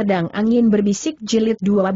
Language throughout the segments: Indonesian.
Pedang Angin Berbisik Jilid 12.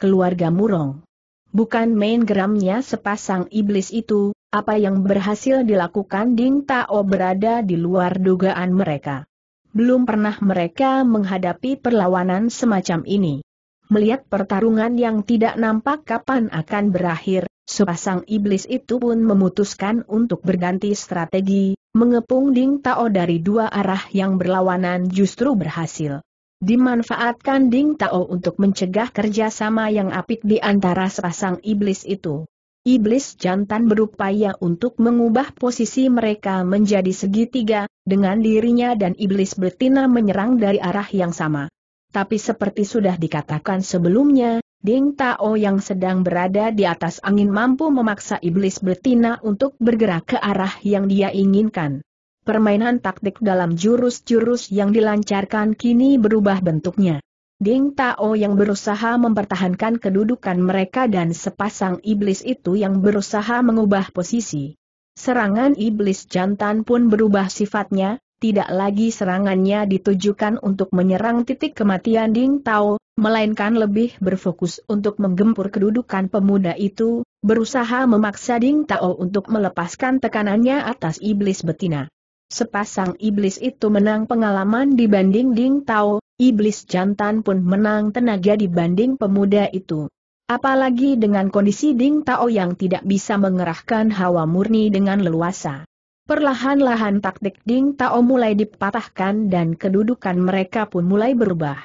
Keluarga Murong. Bukan main geramnya sepasang iblis itu, apa yang berhasil dilakukan Ding Tao berada di luar dugaan mereka. Belum pernah mereka menghadapi perlawanan semacam ini. Melihat pertarungan yang tidak nampak kapan akan berakhir, sepasang iblis itu pun memutuskan untuk berganti strategi, mengepung Ding Tao dari dua arah yang berlawanan justru berhasil dimanfaatkan Ding Tao untuk mencegah kerjasama yang apik di antara sepasang iblis itu. Iblis jantan berupaya untuk mengubah posisi mereka menjadi segitiga, dengan dirinya dan iblis betina menyerang dari arah yang sama. Tapi seperti sudah dikatakan sebelumnya, Ding Tao yang sedang berada di atas angin mampu memaksa iblis betina untuk bergerak ke arah yang dia inginkan. Permainan taktik dalam jurus-jurus yang dilancarkan kini berubah bentuknya. Ding Tao yang berusaha mempertahankan kedudukan mereka dan sepasang iblis itu yang berusaha mengubah posisi. Serangan iblis jantan pun berubah sifatnya, tidak lagi serangannya ditujukan untuk menyerang titik kematian Ding Tao, melainkan lebih berfokus untuk menggempur kedudukan pemuda itu, berusaha memaksa Ding Tao untuk melepaskan tekanannya atas iblis betina. Sepasang iblis itu menang pengalaman dibanding Ding Tao, iblis jantan pun menang tenaga dibanding pemuda itu. Apalagi dengan kondisi Ding Tao yang tidak bisa mengerahkan hawa murni dengan leluasa. Perlahan-lahan taktik Ding Tao mulai dipatahkan dan kedudukan mereka pun mulai berubah.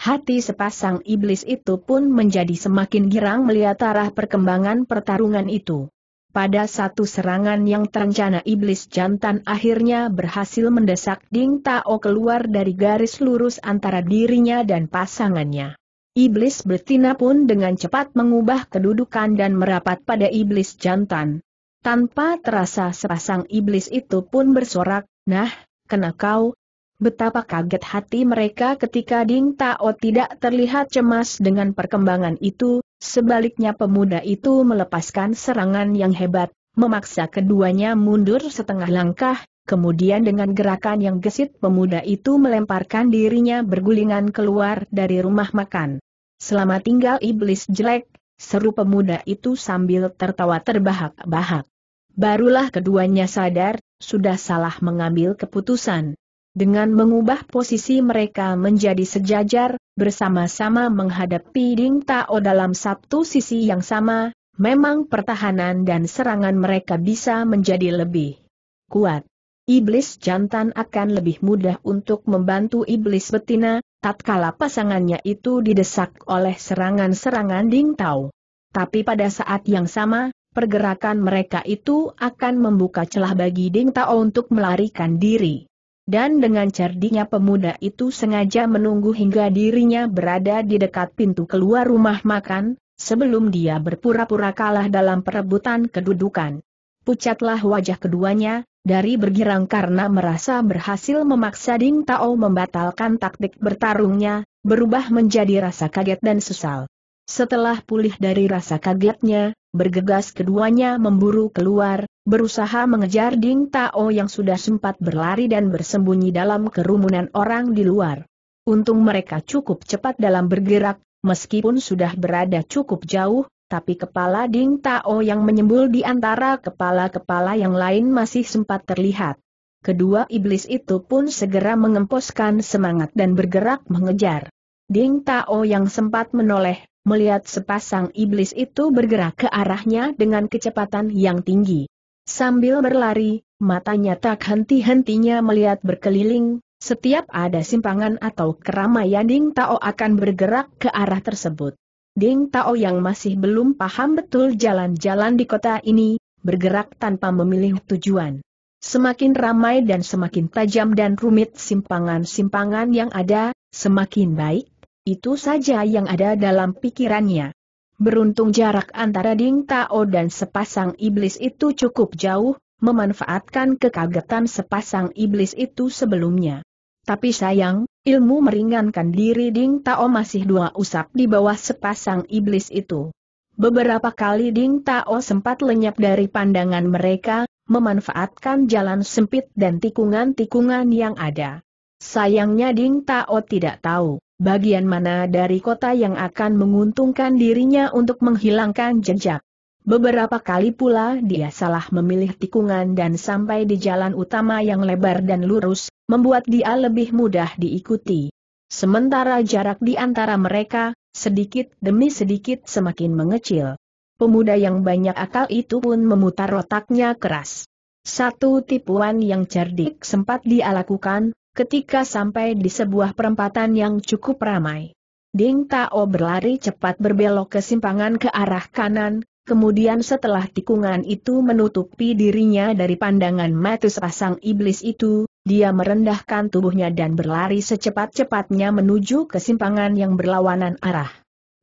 Hati sepasang iblis itu pun menjadi semakin girang melihat arah perkembangan pertarungan itu pada satu serangan yang terencana iblis jantan akhirnya berhasil mendesak Ding Tao keluar dari garis lurus antara dirinya dan pasangannya. Iblis betina pun dengan cepat mengubah kedudukan dan merapat pada iblis jantan. Tanpa terasa sepasang iblis itu pun bersorak, nah, kena kau, Betapa kaget hati mereka ketika Ding Tao tidak terlihat cemas dengan perkembangan itu, sebaliknya pemuda itu melepaskan serangan yang hebat, memaksa keduanya mundur setengah langkah, kemudian dengan gerakan yang gesit pemuda itu melemparkan dirinya bergulingan keluar dari rumah makan. Selama tinggal iblis jelek, seru pemuda itu sambil tertawa terbahak-bahak. Barulah keduanya sadar, sudah salah mengambil keputusan. Dengan mengubah posisi mereka menjadi sejajar, bersama-sama menghadapi Ding Tao dalam satu sisi yang sama, memang pertahanan dan serangan mereka bisa menjadi lebih kuat. Iblis jantan akan lebih mudah untuk membantu iblis betina, tatkala pasangannya itu didesak oleh serangan-serangan Ding Tao. Tapi pada saat yang sama, pergerakan mereka itu akan membuka celah bagi Ding Tao untuk melarikan diri. Dan dengan cerdiknya pemuda itu sengaja menunggu hingga dirinya berada di dekat pintu keluar rumah makan, sebelum dia berpura-pura kalah dalam perebutan kedudukan. Pucatlah wajah keduanya, dari bergirang karena merasa berhasil memaksa Ding Tao membatalkan taktik bertarungnya, berubah menjadi rasa kaget dan sesal. Setelah pulih dari rasa kagetnya, bergegas keduanya memburu keluar, berusaha mengejar Ding Tao yang sudah sempat berlari dan bersembunyi dalam kerumunan orang di luar. Untung mereka cukup cepat dalam bergerak, meskipun sudah berada cukup jauh, tapi kepala Ding Tao yang menyembul di antara kepala-kepala yang lain masih sempat terlihat. Kedua iblis itu pun segera mengemposkan semangat dan bergerak mengejar. Ding Tao yang sempat menoleh, melihat sepasang iblis itu bergerak ke arahnya dengan kecepatan yang tinggi. Sambil berlari, matanya tak henti-hentinya melihat berkeliling, setiap ada simpangan atau keramaian Ding Tao akan bergerak ke arah tersebut. Ding Tao yang masih belum paham betul jalan-jalan di kota ini, bergerak tanpa memilih tujuan. Semakin ramai dan semakin tajam dan rumit simpangan-simpangan yang ada, semakin baik, itu saja yang ada dalam pikirannya. Beruntung jarak antara Ding Tao dan sepasang iblis itu cukup jauh, memanfaatkan kekagetan sepasang iblis itu sebelumnya. Tapi sayang, ilmu meringankan diri Ding Tao masih dua usap di bawah sepasang iblis itu. Beberapa kali Ding Tao sempat lenyap dari pandangan mereka, memanfaatkan jalan sempit dan tikungan-tikungan yang ada. Sayangnya Ding Tao tidak tahu bagian mana dari kota yang akan menguntungkan dirinya untuk menghilangkan jejak. Beberapa kali pula dia salah memilih tikungan dan sampai di jalan utama yang lebar dan lurus, membuat dia lebih mudah diikuti. Sementara jarak di antara mereka, sedikit demi sedikit semakin mengecil. Pemuda yang banyak akal itu pun memutar otaknya keras. Satu tipuan yang cerdik sempat dia lakukan, ketika sampai di sebuah perempatan yang cukup ramai. Ding Tao berlari cepat berbelok ke simpangan ke arah kanan, kemudian setelah tikungan itu menutupi dirinya dari pandangan mata sepasang iblis itu, dia merendahkan tubuhnya dan berlari secepat-cepatnya menuju ke simpangan yang berlawanan arah.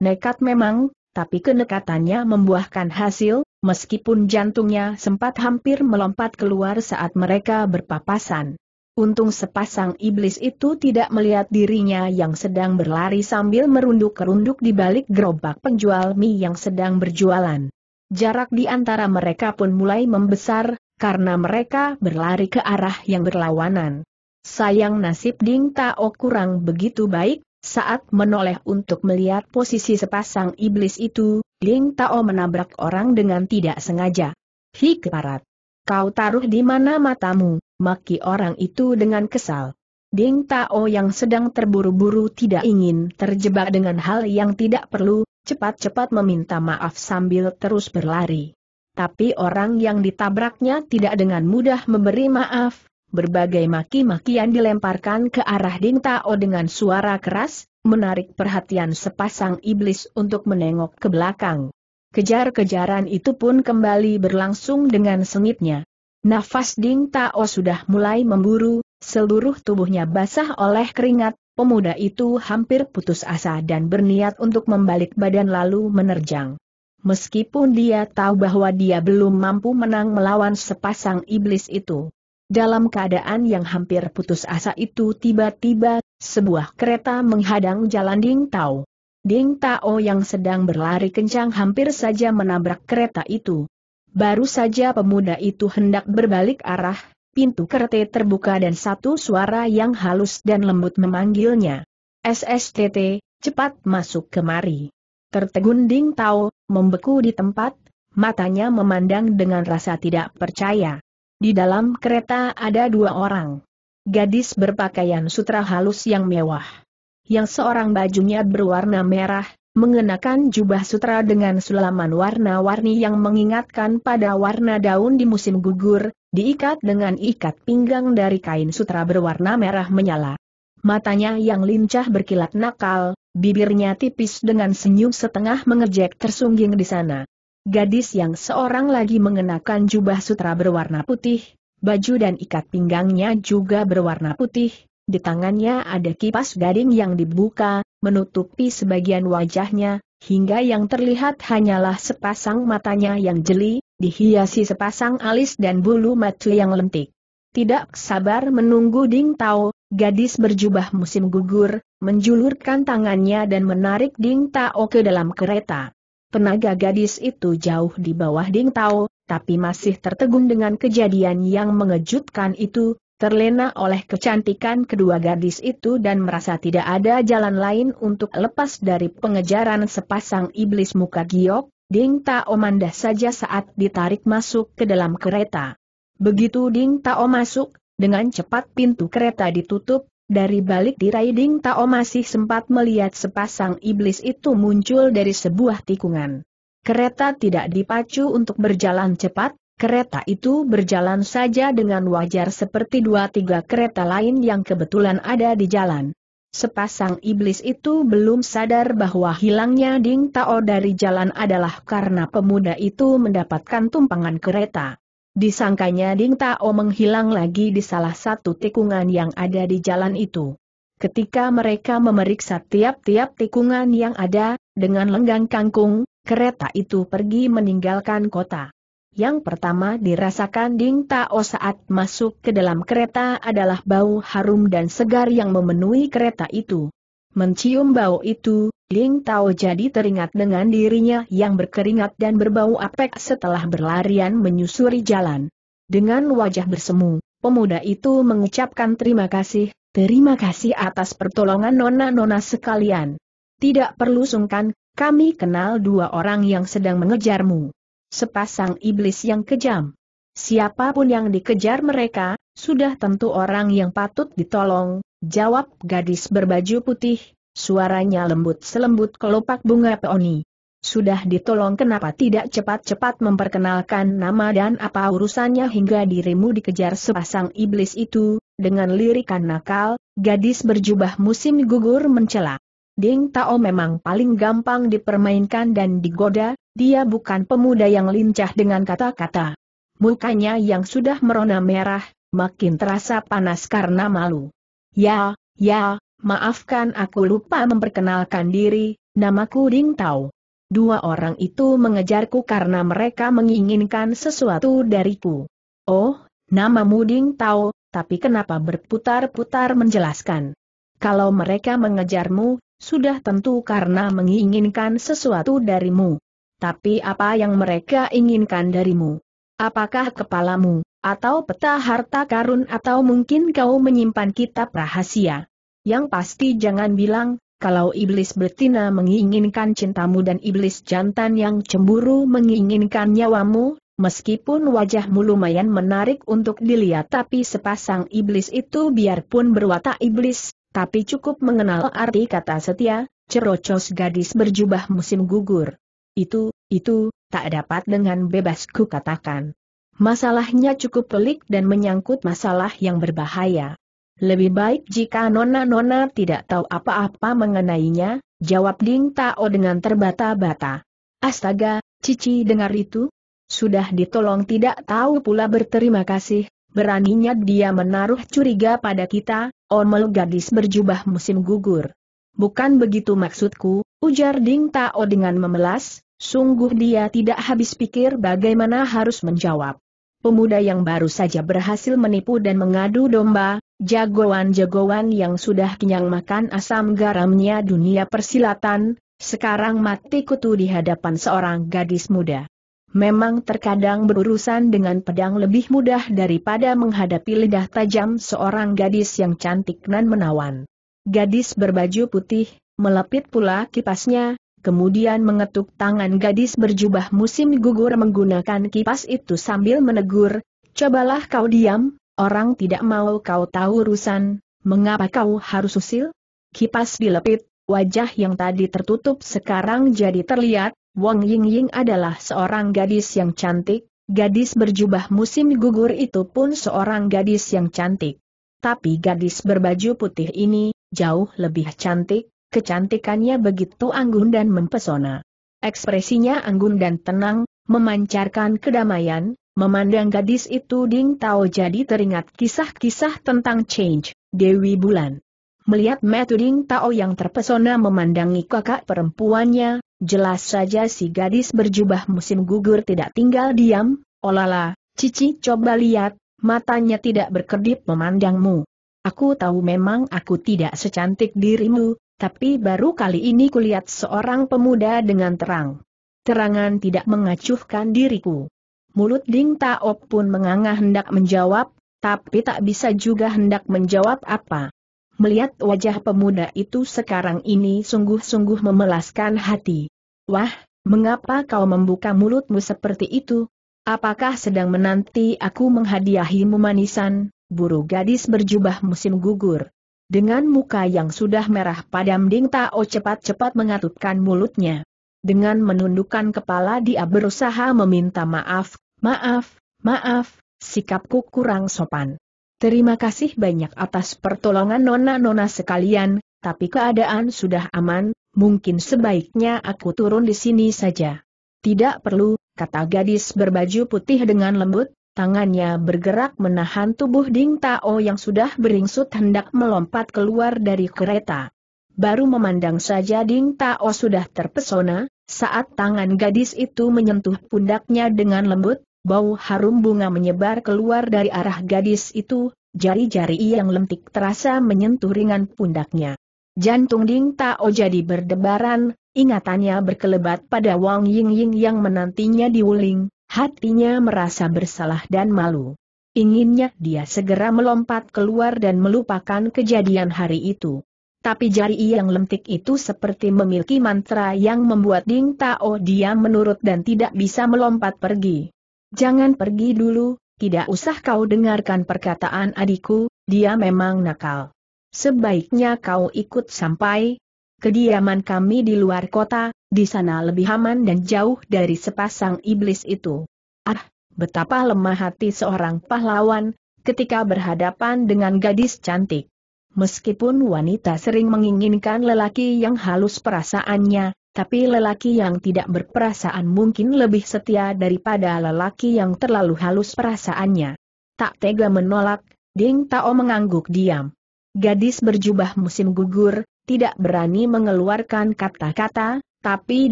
Nekat memang, tapi kenekatannya membuahkan hasil, meskipun jantungnya sempat hampir melompat keluar saat mereka berpapasan. Untung sepasang iblis itu tidak melihat dirinya yang sedang berlari sambil merunduk-kerunduk di balik gerobak penjual mie yang sedang berjualan. Jarak di antara mereka pun mulai membesar, karena mereka berlari ke arah yang berlawanan. Sayang nasib Ding Tao kurang begitu baik, saat menoleh untuk melihat posisi sepasang iblis itu, Ding Tao menabrak orang dengan tidak sengaja. Hi keparat! Kau taruh di mana matamu? maki orang itu dengan kesal. Ding Tao yang sedang terburu-buru tidak ingin terjebak dengan hal yang tidak perlu, cepat-cepat meminta maaf sambil terus berlari. Tapi orang yang ditabraknya tidak dengan mudah memberi maaf, berbagai maki-makian dilemparkan ke arah Ding Tao dengan suara keras, menarik perhatian sepasang iblis untuk menengok ke belakang. Kejar-kejaran itu pun kembali berlangsung dengan sengitnya. Nafas Ding Tao sudah mulai memburu, seluruh tubuhnya basah oleh keringat, pemuda itu hampir putus asa dan berniat untuk membalik badan lalu menerjang. Meskipun dia tahu bahwa dia belum mampu menang melawan sepasang iblis itu. Dalam keadaan yang hampir putus asa itu tiba-tiba, sebuah kereta menghadang jalan Ding Tao. Ding Tao yang sedang berlari kencang hampir saja menabrak kereta itu. Baru saja pemuda itu hendak berbalik arah, pintu kereta terbuka dan satu suara yang halus dan lembut memanggilnya. SSTT, cepat masuk kemari. Tertegunding tahu, membeku di tempat, matanya memandang dengan rasa tidak percaya. Di dalam kereta ada dua orang. Gadis berpakaian sutra halus yang mewah. Yang seorang bajunya berwarna merah, mengenakan jubah sutra dengan sulaman warna-warni yang mengingatkan pada warna daun di musim gugur, diikat dengan ikat pinggang dari kain sutra berwarna merah menyala. Matanya yang lincah berkilat nakal, bibirnya tipis dengan senyum setengah mengejek tersungging di sana. Gadis yang seorang lagi mengenakan jubah sutra berwarna putih, baju dan ikat pinggangnya juga berwarna putih, di tangannya ada kipas gading yang dibuka, menutupi sebagian wajahnya, hingga yang terlihat hanyalah sepasang matanya yang jeli, dihiasi sepasang alis dan bulu mata yang lentik. Tidak sabar menunggu Ding Tao, gadis berjubah musim gugur, menjulurkan tangannya dan menarik Ding Tao ke dalam kereta. Penaga gadis itu jauh di bawah Ding Tao, tapi masih tertegun dengan kejadian yang mengejutkan itu, terlena oleh kecantikan kedua gadis itu dan merasa tidak ada jalan lain untuk lepas dari pengejaran sepasang iblis muka giok, Ding Tao mandah saja saat ditarik masuk ke dalam kereta. Begitu Ding Tao masuk, dengan cepat pintu kereta ditutup, dari balik tirai Ding Tao masih sempat melihat sepasang iblis itu muncul dari sebuah tikungan. Kereta tidak dipacu untuk berjalan cepat, Kereta itu berjalan saja dengan wajar seperti dua-tiga kereta lain yang kebetulan ada di jalan. Sepasang iblis itu belum sadar bahwa hilangnya Ding Tao dari jalan adalah karena pemuda itu mendapatkan tumpangan kereta. Disangkanya Ding Tao menghilang lagi di salah satu tikungan yang ada di jalan itu. Ketika mereka memeriksa tiap-tiap tikungan yang ada, dengan lenggang kangkung, kereta itu pergi meninggalkan kota. Yang pertama dirasakan Ding Tao saat masuk ke dalam kereta adalah bau harum dan segar yang memenuhi kereta itu. Mencium bau itu, Ding Tao jadi teringat dengan dirinya yang berkeringat dan berbau apek setelah berlarian menyusuri jalan. Dengan wajah bersemu, pemuda itu mengucapkan terima kasih, terima kasih atas pertolongan nona-nona sekalian. Tidak perlu sungkan, kami kenal dua orang yang sedang mengejarmu sepasang iblis yang kejam. Siapapun yang dikejar mereka, sudah tentu orang yang patut ditolong, jawab gadis berbaju putih, suaranya lembut selembut kelopak bunga peoni. Sudah ditolong kenapa tidak cepat-cepat memperkenalkan nama dan apa urusannya hingga dirimu dikejar sepasang iblis itu, dengan lirikan nakal, gadis berjubah musim gugur mencela. Ding Tao memang paling gampang dipermainkan dan digoda, dia bukan pemuda yang lincah dengan kata-kata. Mukanya yang sudah merona merah, makin terasa panas karena malu. Ya, ya, maafkan aku lupa memperkenalkan diri, namaku Ding Tao. Dua orang itu mengejarku karena mereka menginginkan sesuatu dariku. Oh, namamu Ding Tao, tapi kenapa berputar-putar menjelaskan? Kalau mereka mengejarmu, sudah tentu karena menginginkan sesuatu darimu. Tapi apa yang mereka inginkan darimu? Apakah kepalamu, atau peta harta karun atau mungkin kau menyimpan kitab rahasia? Yang pasti jangan bilang, kalau iblis betina menginginkan cintamu dan iblis jantan yang cemburu menginginkan nyawamu, Meskipun wajahmu lumayan menarik untuk dilihat tapi sepasang iblis itu biarpun berwatak iblis, tapi cukup mengenal arti kata setia, cerocos gadis berjubah musim gugur. Itu, itu, tak dapat dengan bebas ku katakan. Masalahnya cukup pelik dan menyangkut masalah yang berbahaya. Lebih baik jika nona-nona tidak tahu apa-apa mengenainya, jawab Ding Tao dengan terbata-bata. Astaga, Cici dengar itu? Sudah ditolong tidak tahu pula berterima kasih, beraninya dia menaruh curiga pada kita, omel gadis berjubah musim gugur. Bukan begitu maksudku, Ujar Ding Tao dengan memelas, sungguh dia tidak habis pikir bagaimana harus menjawab. Pemuda yang baru saja berhasil menipu dan mengadu domba, jagoan-jagoan yang sudah kenyang makan asam garamnya dunia persilatan, sekarang mati kutu di hadapan seorang gadis muda. Memang terkadang berurusan dengan pedang lebih mudah daripada menghadapi lidah tajam seorang gadis yang cantik nan menawan. Gadis berbaju putih, melepit pula kipasnya, kemudian mengetuk tangan gadis berjubah musim gugur menggunakan kipas itu sambil menegur, cobalah kau diam, orang tidak mau kau tahu urusan, mengapa kau harus usil? Kipas dilepit, wajah yang tadi tertutup sekarang jadi terlihat, Wang Ying Ying adalah seorang gadis yang cantik, gadis berjubah musim gugur itu pun seorang gadis yang cantik. Tapi gadis berbaju putih ini, jauh lebih cantik, kecantikannya begitu anggun dan mempesona. Ekspresinya anggun dan tenang, memancarkan kedamaian, memandang gadis itu Ding Tao jadi teringat kisah-kisah tentang Change, Dewi Bulan. Melihat Metu Ding Tao yang terpesona memandangi kakak perempuannya, jelas saja si gadis berjubah musim gugur tidak tinggal diam, olala, cici coba lihat, matanya tidak berkedip memandangmu. Aku tahu memang aku tidak secantik dirimu, tapi baru kali ini kulihat seorang pemuda dengan terang. Terangan tidak mengacuhkan diriku. Mulut Ding Taop pun menganga hendak menjawab, tapi tak bisa juga hendak menjawab apa. Melihat wajah pemuda itu sekarang ini sungguh-sungguh memelaskan hati. Wah, mengapa kau membuka mulutmu seperti itu? Apakah sedang menanti aku menghadiahimu manisan, buru gadis berjubah musim gugur? Dengan muka yang sudah merah padam Ding Tao cepat-cepat mengatupkan mulutnya. Dengan menundukkan kepala dia berusaha meminta maaf, maaf, maaf, sikapku kurang sopan. Terima kasih banyak atas pertolongan nona-nona sekalian, tapi keadaan sudah aman, mungkin sebaiknya aku turun di sini saja. Tidak perlu, kata gadis berbaju putih dengan lembut, Tangannya bergerak menahan tubuh Ding Tao yang sudah beringsut hendak melompat keluar dari kereta. Baru memandang saja Ding Tao sudah terpesona, saat tangan gadis itu menyentuh pundaknya dengan lembut, bau harum bunga menyebar keluar dari arah gadis itu, jari-jari yang lentik terasa menyentuh ringan pundaknya. Jantung Ding Tao jadi berdebaran, ingatannya berkelebat pada Wang Ying Ying yang menantinya di Wuling, Hatinya merasa bersalah dan malu. Inginnya dia segera melompat keluar dan melupakan kejadian hari itu. Tapi jari yang lentik itu seperti memiliki mantra yang membuat Ding Tao diam menurut dan tidak bisa melompat pergi. Jangan pergi dulu, tidak usah kau dengarkan perkataan adikku, dia memang nakal. Sebaiknya kau ikut sampai, kediaman kami di luar kota, di sana lebih aman dan jauh dari sepasang iblis itu. Ah, betapa lemah hati seorang pahlawan, ketika berhadapan dengan gadis cantik. Meskipun wanita sering menginginkan lelaki yang halus perasaannya, tapi lelaki yang tidak berperasaan mungkin lebih setia daripada lelaki yang terlalu halus perasaannya. Tak tega menolak, Ding Tao mengangguk diam. Gadis berjubah musim gugur, tidak berani mengeluarkan kata-kata, tapi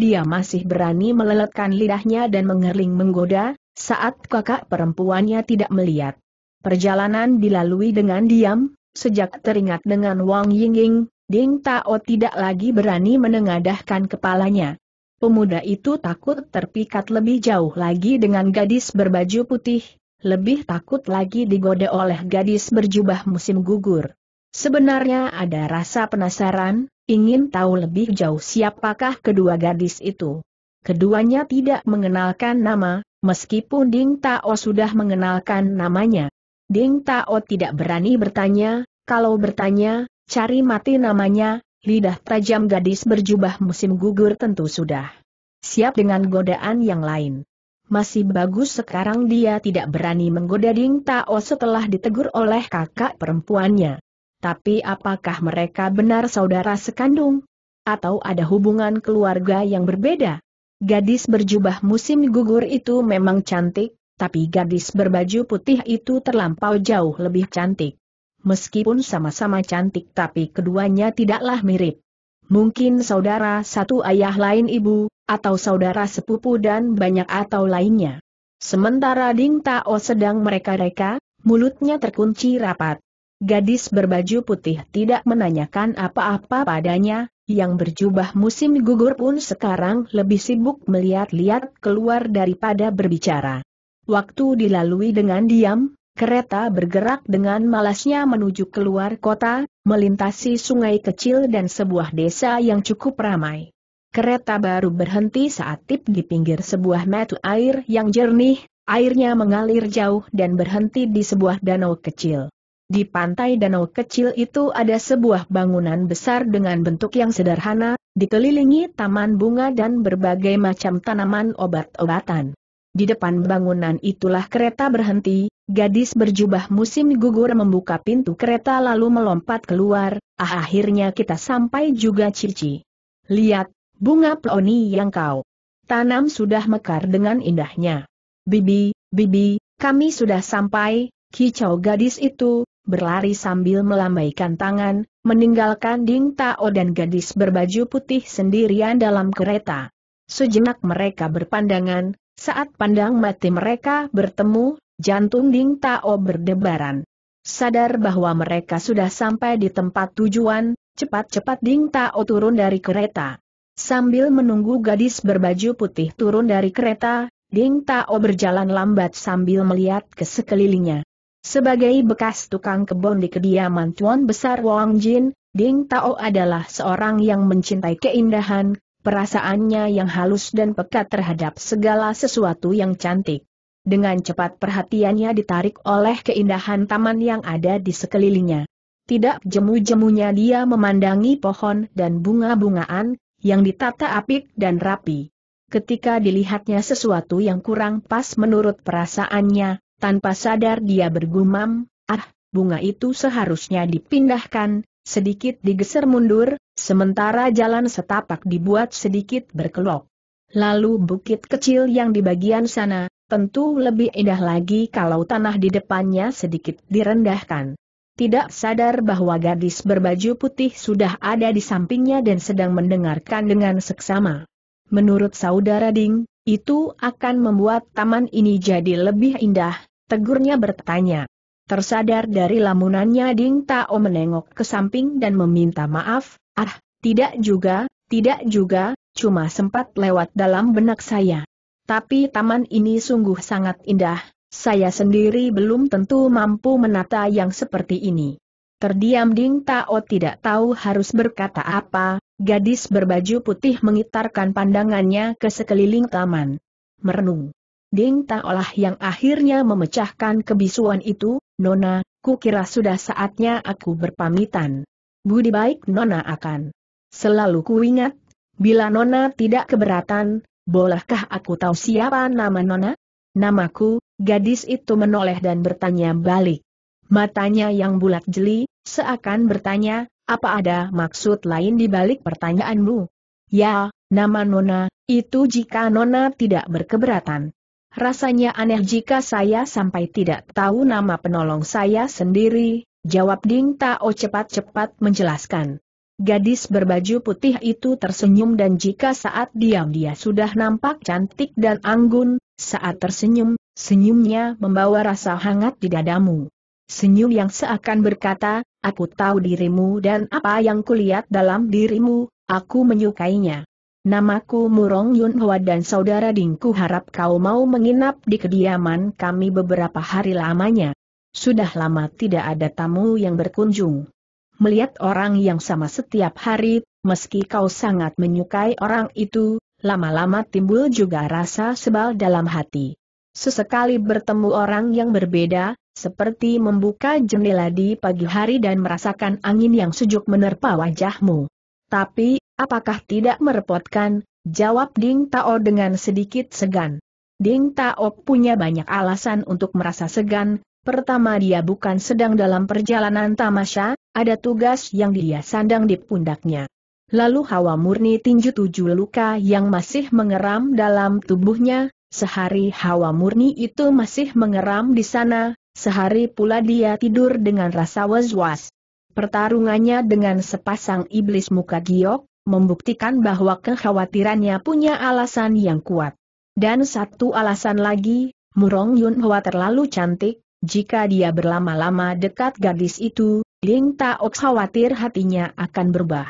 dia masih berani meleletkan lidahnya dan mengerling menggoda, saat kakak perempuannya tidak melihat. Perjalanan dilalui dengan diam, sejak teringat dengan Wang Yingying, Ding Tao tidak lagi berani menengadahkan kepalanya. Pemuda itu takut terpikat lebih jauh lagi dengan gadis berbaju putih, lebih takut lagi digoda oleh gadis berjubah musim gugur. Sebenarnya ada rasa penasaran, ingin tahu lebih jauh siapakah kedua gadis itu. Keduanya tidak mengenalkan nama, meskipun Ding Tao sudah mengenalkan namanya. Ding Tao tidak berani bertanya, kalau bertanya, cari mati namanya, lidah tajam gadis berjubah musim gugur tentu sudah siap dengan godaan yang lain. Masih bagus sekarang dia tidak berani menggoda Ding Tao setelah ditegur oleh kakak perempuannya. Tapi apakah mereka benar saudara sekandung? Atau ada hubungan keluarga yang berbeda? Gadis berjubah musim gugur itu memang cantik, tapi gadis berbaju putih itu terlampau jauh lebih cantik. Meskipun sama-sama cantik tapi keduanya tidaklah mirip. Mungkin saudara satu ayah lain ibu, atau saudara sepupu dan banyak atau lainnya. Sementara Ding Tao sedang mereka-reka, mulutnya terkunci rapat. Gadis berbaju putih tidak menanyakan apa-apa padanya, yang berjubah musim gugur pun sekarang lebih sibuk melihat-lihat keluar daripada berbicara. Waktu dilalui dengan diam, kereta bergerak dengan malasnya menuju keluar kota, melintasi sungai kecil dan sebuah desa yang cukup ramai. Kereta baru berhenti saat tip di pinggir sebuah metu air yang jernih, airnya mengalir jauh dan berhenti di sebuah danau kecil. Di pantai danau kecil itu ada sebuah bangunan besar dengan bentuk yang sederhana, dikelilingi taman bunga dan berbagai macam tanaman obat-obatan. Di depan bangunan itulah kereta berhenti, gadis berjubah musim gugur membuka pintu kereta lalu melompat keluar, ah akhirnya kita sampai juga Cici. Lihat, bunga peoni yang kau tanam sudah mekar dengan indahnya. Bibi, bibi, kami sudah sampai, kicau gadis itu, berlari sambil melambaikan tangan, meninggalkan Ding Tao dan gadis berbaju putih sendirian dalam kereta. Sejenak mereka berpandangan, saat pandang mati mereka bertemu, jantung Ding Tao berdebaran. Sadar bahwa mereka sudah sampai di tempat tujuan, cepat-cepat Ding Tao turun dari kereta. Sambil menunggu gadis berbaju putih turun dari kereta, Ding Tao berjalan lambat sambil melihat ke sekelilingnya. Sebagai bekas tukang kebun di kediaman Tuan Besar Wang Jin, Ding Tao adalah seorang yang mencintai keindahan, perasaannya yang halus dan peka terhadap segala sesuatu yang cantik. Dengan cepat perhatiannya ditarik oleh keindahan taman yang ada di sekelilingnya. Tidak jemu-jemunya dia memandangi pohon dan bunga-bungaan, yang ditata apik dan rapi. Ketika dilihatnya sesuatu yang kurang pas menurut perasaannya, tanpa sadar dia bergumam, ah, bunga itu seharusnya dipindahkan, sedikit digeser mundur, sementara jalan setapak dibuat sedikit berkelok. Lalu bukit kecil yang di bagian sana, tentu lebih indah lagi kalau tanah di depannya sedikit direndahkan. Tidak sadar bahwa gadis berbaju putih sudah ada di sampingnya dan sedang mendengarkan dengan seksama. Menurut saudara Ding, itu akan membuat taman ini jadi lebih indah, tegurnya bertanya. Tersadar dari lamunannya Ding Tao menengok ke samping dan meminta maaf, ah, tidak juga, tidak juga, cuma sempat lewat dalam benak saya. Tapi taman ini sungguh sangat indah, saya sendiri belum tentu mampu menata yang seperti ini. Terdiam Ding Tao tidak tahu harus berkata apa, gadis berbaju putih mengitarkan pandangannya ke sekeliling taman. Merenung. Ding olah yang akhirnya memecahkan kebisuan itu, Nona, ku kira sudah saatnya aku berpamitan. Budi baik Nona akan. Selalu ku ingat, bila Nona tidak keberatan, bolehkah aku tahu siapa nama Nona? Namaku, gadis itu menoleh dan bertanya balik. Matanya yang bulat jeli, seakan bertanya, apa ada maksud lain di balik pertanyaanmu? Ya, nama Nona, itu jika Nona tidak berkeberatan. Rasanya aneh jika saya sampai tidak tahu nama penolong saya sendiri, jawab Ding Tao cepat-cepat menjelaskan. Gadis berbaju putih itu tersenyum dan jika saat diam dia sudah nampak cantik dan anggun, saat tersenyum, senyumnya membawa rasa hangat di dadamu. Senyum yang seakan berkata, aku tahu dirimu dan apa yang kulihat dalam dirimu, aku menyukainya. Namaku Murong Yun Hua dan saudara Dingku harap kau mau menginap di kediaman kami beberapa hari lamanya. Sudah lama tidak ada tamu yang berkunjung. Melihat orang yang sama setiap hari, meski kau sangat menyukai orang itu, lama-lama timbul juga rasa sebal dalam hati. Sesekali bertemu orang yang berbeda, seperti membuka jendela di pagi hari dan merasakan angin yang sejuk menerpa wajahmu. Tapi, Apakah tidak merepotkan? Jawab Ding Tao dengan sedikit segan. Ding Tao punya banyak alasan untuk merasa segan, Pertama dia bukan sedang dalam perjalanan tamasya, ada tugas yang dia sandang di pundaknya. Lalu hawa murni tinju tujuh luka yang masih mengeram dalam tubuhnya, sehari hawa murni itu masih mengeram di sana, sehari pula dia tidur dengan rasa was-was. Pertarungannya dengan sepasang iblis muka giok, membuktikan bahwa kekhawatirannya punya alasan yang kuat. Dan satu alasan lagi, Murong Yun terlalu cantik, jika dia berlama-lama dekat gadis itu, Ling Tao khawatir hatinya akan berubah.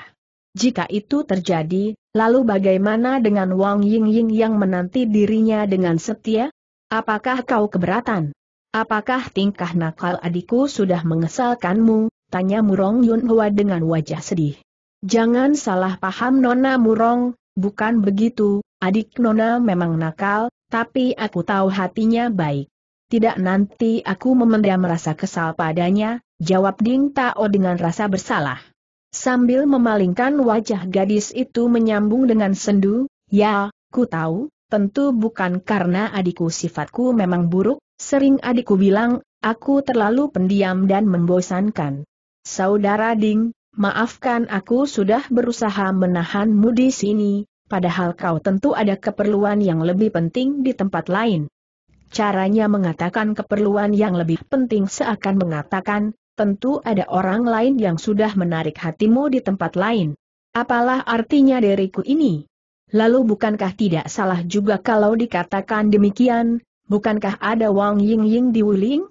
Jika itu terjadi, lalu bagaimana dengan Wang Yingying yang menanti dirinya dengan setia? Apakah kau keberatan? Apakah tingkah nakal adikku sudah mengesalkanmu? Tanya Murong Yun dengan wajah sedih. Jangan salah paham Nona Murong, bukan begitu, adik Nona memang nakal, tapi aku tahu hatinya baik. Tidak nanti aku memendam rasa kesal padanya, jawab Ding Tao dengan rasa bersalah. Sambil memalingkan wajah gadis itu menyambung dengan sendu, ya, ku tahu, tentu bukan karena adikku sifatku memang buruk, sering adikku bilang, aku terlalu pendiam dan membosankan. Saudara Ding, Maafkan aku sudah berusaha menahanmu di sini, padahal kau tentu ada keperluan yang lebih penting di tempat lain. Caranya mengatakan keperluan yang lebih penting seakan mengatakan, tentu ada orang lain yang sudah menarik hatimu di tempat lain. Apalah artinya diriku ini? Lalu bukankah tidak salah juga kalau dikatakan demikian, bukankah ada Wang Ying Ying di Wuling?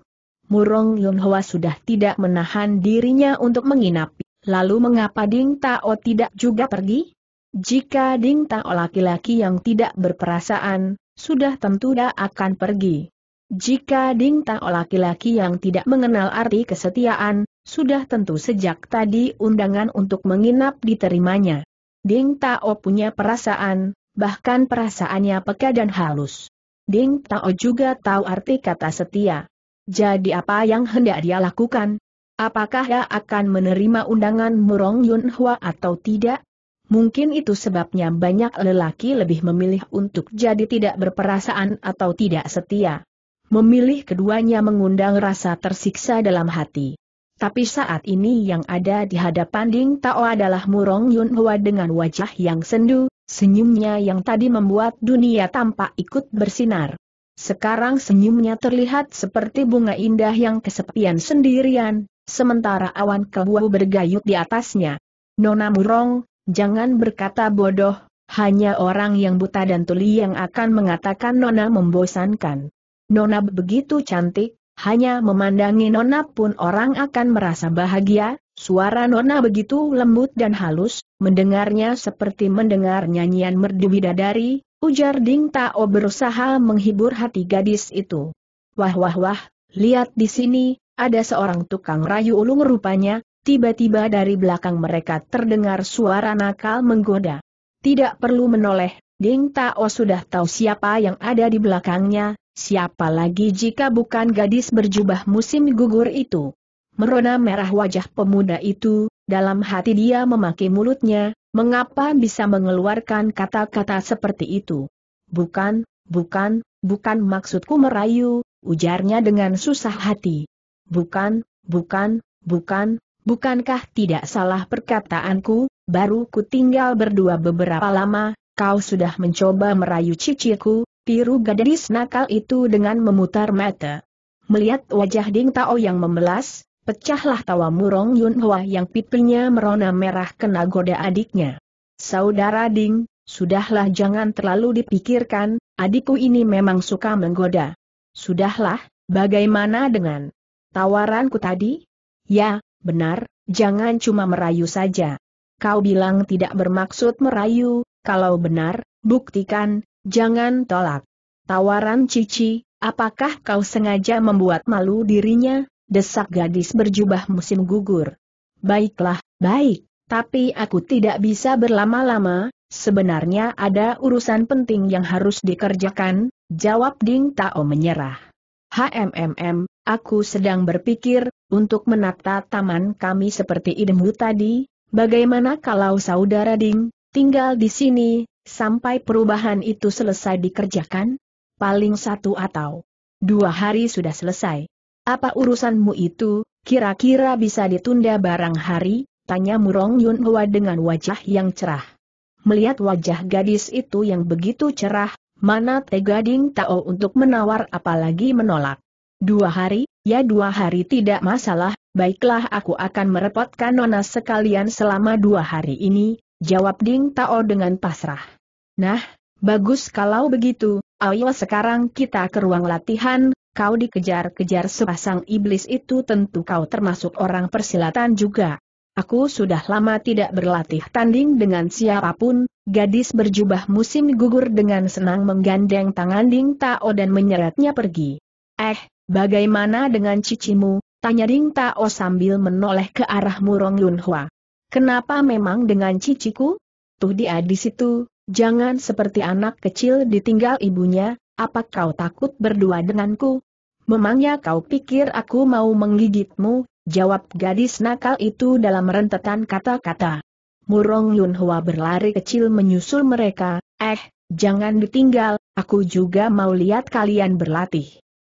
Murong Yunhua sudah tidak menahan dirinya untuk menginapi Lalu mengapa Ding Tao tidak juga pergi? Jika Ding Tao laki-laki yang tidak berperasaan, sudah tentu dia akan pergi. Jika Ding Tao laki-laki yang tidak mengenal arti kesetiaan, sudah tentu sejak tadi undangan untuk menginap diterimanya. Ding Tao punya perasaan, bahkan perasaannya peka dan halus. Ding Tao juga tahu arti kata setia. Jadi apa yang hendak dia lakukan? Apakah ia akan menerima undangan Murong Yun Hua atau tidak? Mungkin itu sebabnya banyak lelaki lebih memilih untuk jadi tidak berperasaan atau tidak setia. Memilih keduanya mengundang rasa tersiksa dalam hati. Tapi saat ini yang ada di hadapan Ding Tao adalah Murong Yun Hua dengan wajah yang sendu, senyumnya yang tadi membuat dunia tampak ikut bersinar. Sekarang senyumnya terlihat seperti bunga indah yang kesepian sendirian, Sementara awan kebu bergayut di atasnya. Nona Murong, jangan berkata bodoh, hanya orang yang buta dan tuli yang akan mengatakan Nona membosankan. Nona begitu cantik, hanya memandangi Nona pun orang akan merasa bahagia, suara Nona begitu lembut dan halus, mendengarnya seperti mendengar nyanyian merdu widadari, ujar Ding Tao berusaha menghibur hati gadis itu. Wah wah wah, lihat di sini, ada seorang tukang rayu ulung rupanya, tiba-tiba dari belakang mereka terdengar suara nakal menggoda. Tidak perlu menoleh, Ding Tao sudah tahu siapa yang ada di belakangnya, siapa lagi jika bukan gadis berjubah musim gugur itu. Merona merah wajah pemuda itu, dalam hati dia memaki mulutnya, mengapa bisa mengeluarkan kata-kata seperti itu. Bukan, bukan, bukan maksudku merayu, ujarnya dengan susah hati bukan, bukan, bukan, bukankah tidak salah perkataanku, baru ku tinggal berdua beberapa lama, kau sudah mencoba merayu ciciku, piru gadis nakal itu dengan memutar mata. Melihat wajah Ding Tao yang memelas, pecahlah tawa murong Yun Hwa yang pipinya merona merah kena goda adiknya. Saudara Ding, sudahlah jangan terlalu dipikirkan, adikku ini memang suka menggoda. Sudahlah, bagaimana dengan Tawaranku tadi? Ya, benar, jangan cuma merayu saja. Kau bilang tidak bermaksud merayu, kalau benar, buktikan, jangan tolak. Tawaran Cici, apakah kau sengaja membuat malu dirinya? Desak gadis berjubah musim gugur. Baiklah, baik, tapi aku tidak bisa berlama-lama, sebenarnya ada urusan penting yang harus dikerjakan, jawab Ding Tao menyerah. HMMM, Aku sedang berpikir, untuk menata taman kami seperti idemu tadi, bagaimana kalau saudara Ding, tinggal di sini, sampai perubahan itu selesai dikerjakan? Paling satu atau dua hari sudah selesai. Apa urusanmu itu, kira-kira bisa ditunda barang hari? Tanya Murong Yun Hwa dengan wajah yang cerah. Melihat wajah gadis itu yang begitu cerah, mana Tegading Tao untuk menawar apalagi menolak. Dua hari, ya dua hari tidak masalah, baiklah aku akan merepotkan Nona sekalian selama dua hari ini, jawab Ding Tao dengan pasrah. Nah, bagus kalau begitu, ayo sekarang kita ke ruang latihan, kau dikejar-kejar sepasang iblis itu tentu kau termasuk orang persilatan juga. Aku sudah lama tidak berlatih tanding dengan siapapun, gadis berjubah musim gugur dengan senang menggandeng tangan Ding Tao dan menyeretnya pergi. Eh, Bagaimana dengan cicimu? Tanya Ding Tao sambil menoleh ke arah Murong Yunhua. Kenapa memang dengan ciciku? Tuh dia di situ, jangan seperti anak kecil ditinggal ibunya, apa kau takut berdua denganku? Memangnya kau pikir aku mau menggigitmu? Jawab gadis nakal itu dalam rentetan kata-kata. Murong Yunhua berlari kecil menyusul mereka, eh, jangan ditinggal, aku juga mau lihat kalian berlatih.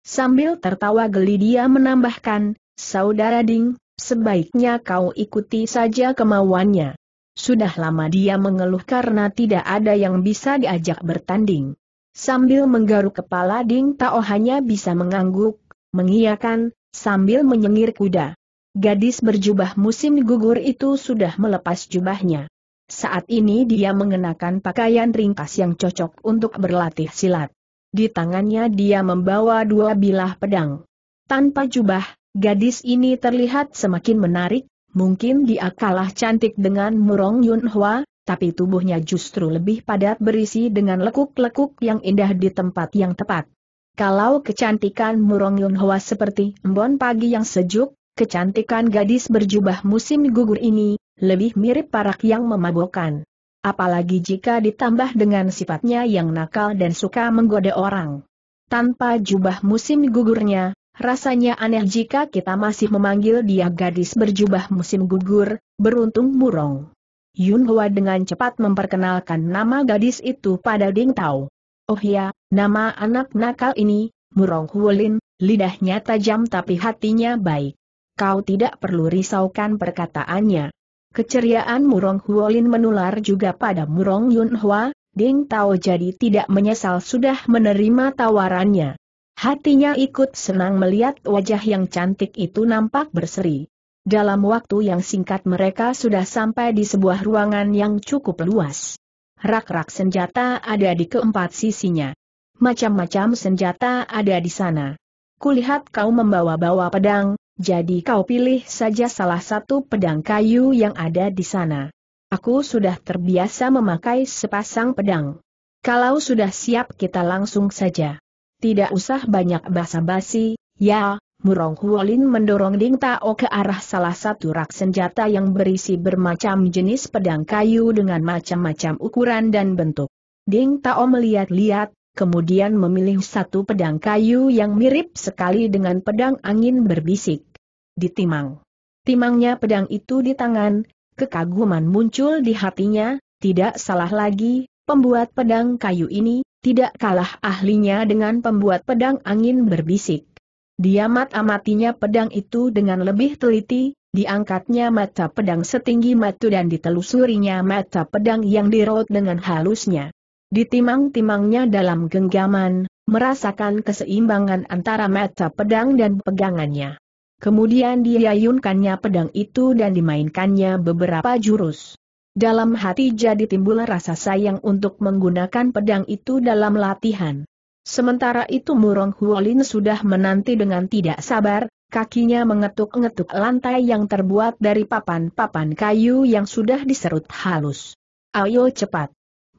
Sambil tertawa geli dia menambahkan, Saudara Ding, sebaiknya kau ikuti saja kemauannya. Sudah lama dia mengeluh karena tidak ada yang bisa diajak bertanding. Sambil menggaruk kepala Ding Tao hanya bisa mengangguk, mengiyakan, sambil menyengir kuda. Gadis berjubah musim gugur itu sudah melepas jubahnya. Saat ini dia mengenakan pakaian ringkas yang cocok untuk berlatih silat. Di tangannya dia membawa dua bilah pedang. Tanpa jubah, gadis ini terlihat semakin menarik, mungkin dia kalah cantik dengan Murong Yun Hwa, tapi tubuhnya justru lebih padat berisi dengan lekuk-lekuk yang indah di tempat yang tepat. Kalau kecantikan Murong Yun Hwa seperti embon pagi yang sejuk, kecantikan gadis berjubah musim gugur ini, lebih mirip parak yang memabokkan apalagi jika ditambah dengan sifatnya yang nakal dan suka menggoda orang. Tanpa jubah musim gugurnya, rasanya aneh jika kita masih memanggil dia gadis berjubah musim gugur, beruntung murong. Yun Hua dengan cepat memperkenalkan nama gadis itu pada Ding Tao. Oh ya, nama anak nakal ini, murong Huolin, lidahnya tajam tapi hatinya baik. Kau tidak perlu risaukan perkataannya. Keceriaan Murong Huolin menular juga pada Murong Yunhua. Ding Tao jadi tidak menyesal sudah menerima tawarannya. Hatinya ikut senang melihat wajah yang cantik itu nampak berseri. Dalam waktu yang singkat mereka sudah sampai di sebuah ruangan yang cukup luas. Rak-rak senjata ada di keempat sisinya. Macam-macam senjata ada di sana. Kulihat kau membawa-bawa pedang, jadi kau pilih saja salah satu pedang kayu yang ada di sana. Aku sudah terbiasa memakai sepasang pedang. Kalau sudah siap kita langsung saja. Tidak usah banyak basa-basi, ya, Murong Huolin mendorong Ding Tao ke arah salah satu rak senjata yang berisi bermacam jenis pedang kayu dengan macam-macam ukuran dan bentuk. Ding Tao melihat-lihat, kemudian memilih satu pedang kayu yang mirip sekali dengan pedang angin berbisik. Ditimang. Timangnya pedang itu di tangan, kekaguman muncul di hatinya, tidak salah lagi, pembuat pedang kayu ini, tidak kalah ahlinya dengan pembuat pedang angin berbisik. Diamat-amatinya pedang itu dengan lebih teliti, diangkatnya mata pedang setinggi matu dan ditelusurinya mata pedang yang dirot dengan halusnya. Ditimang-timangnya dalam genggaman, merasakan keseimbangan antara mata pedang dan pegangannya. Kemudian diayunkannya pedang itu dan dimainkannya beberapa jurus. Dalam hati jadi timbul rasa sayang untuk menggunakan pedang itu dalam latihan. Sementara itu Murong Huolin sudah menanti dengan tidak sabar, kakinya mengetuk-ngetuk lantai yang terbuat dari papan-papan kayu yang sudah diserut halus. Ayo cepat!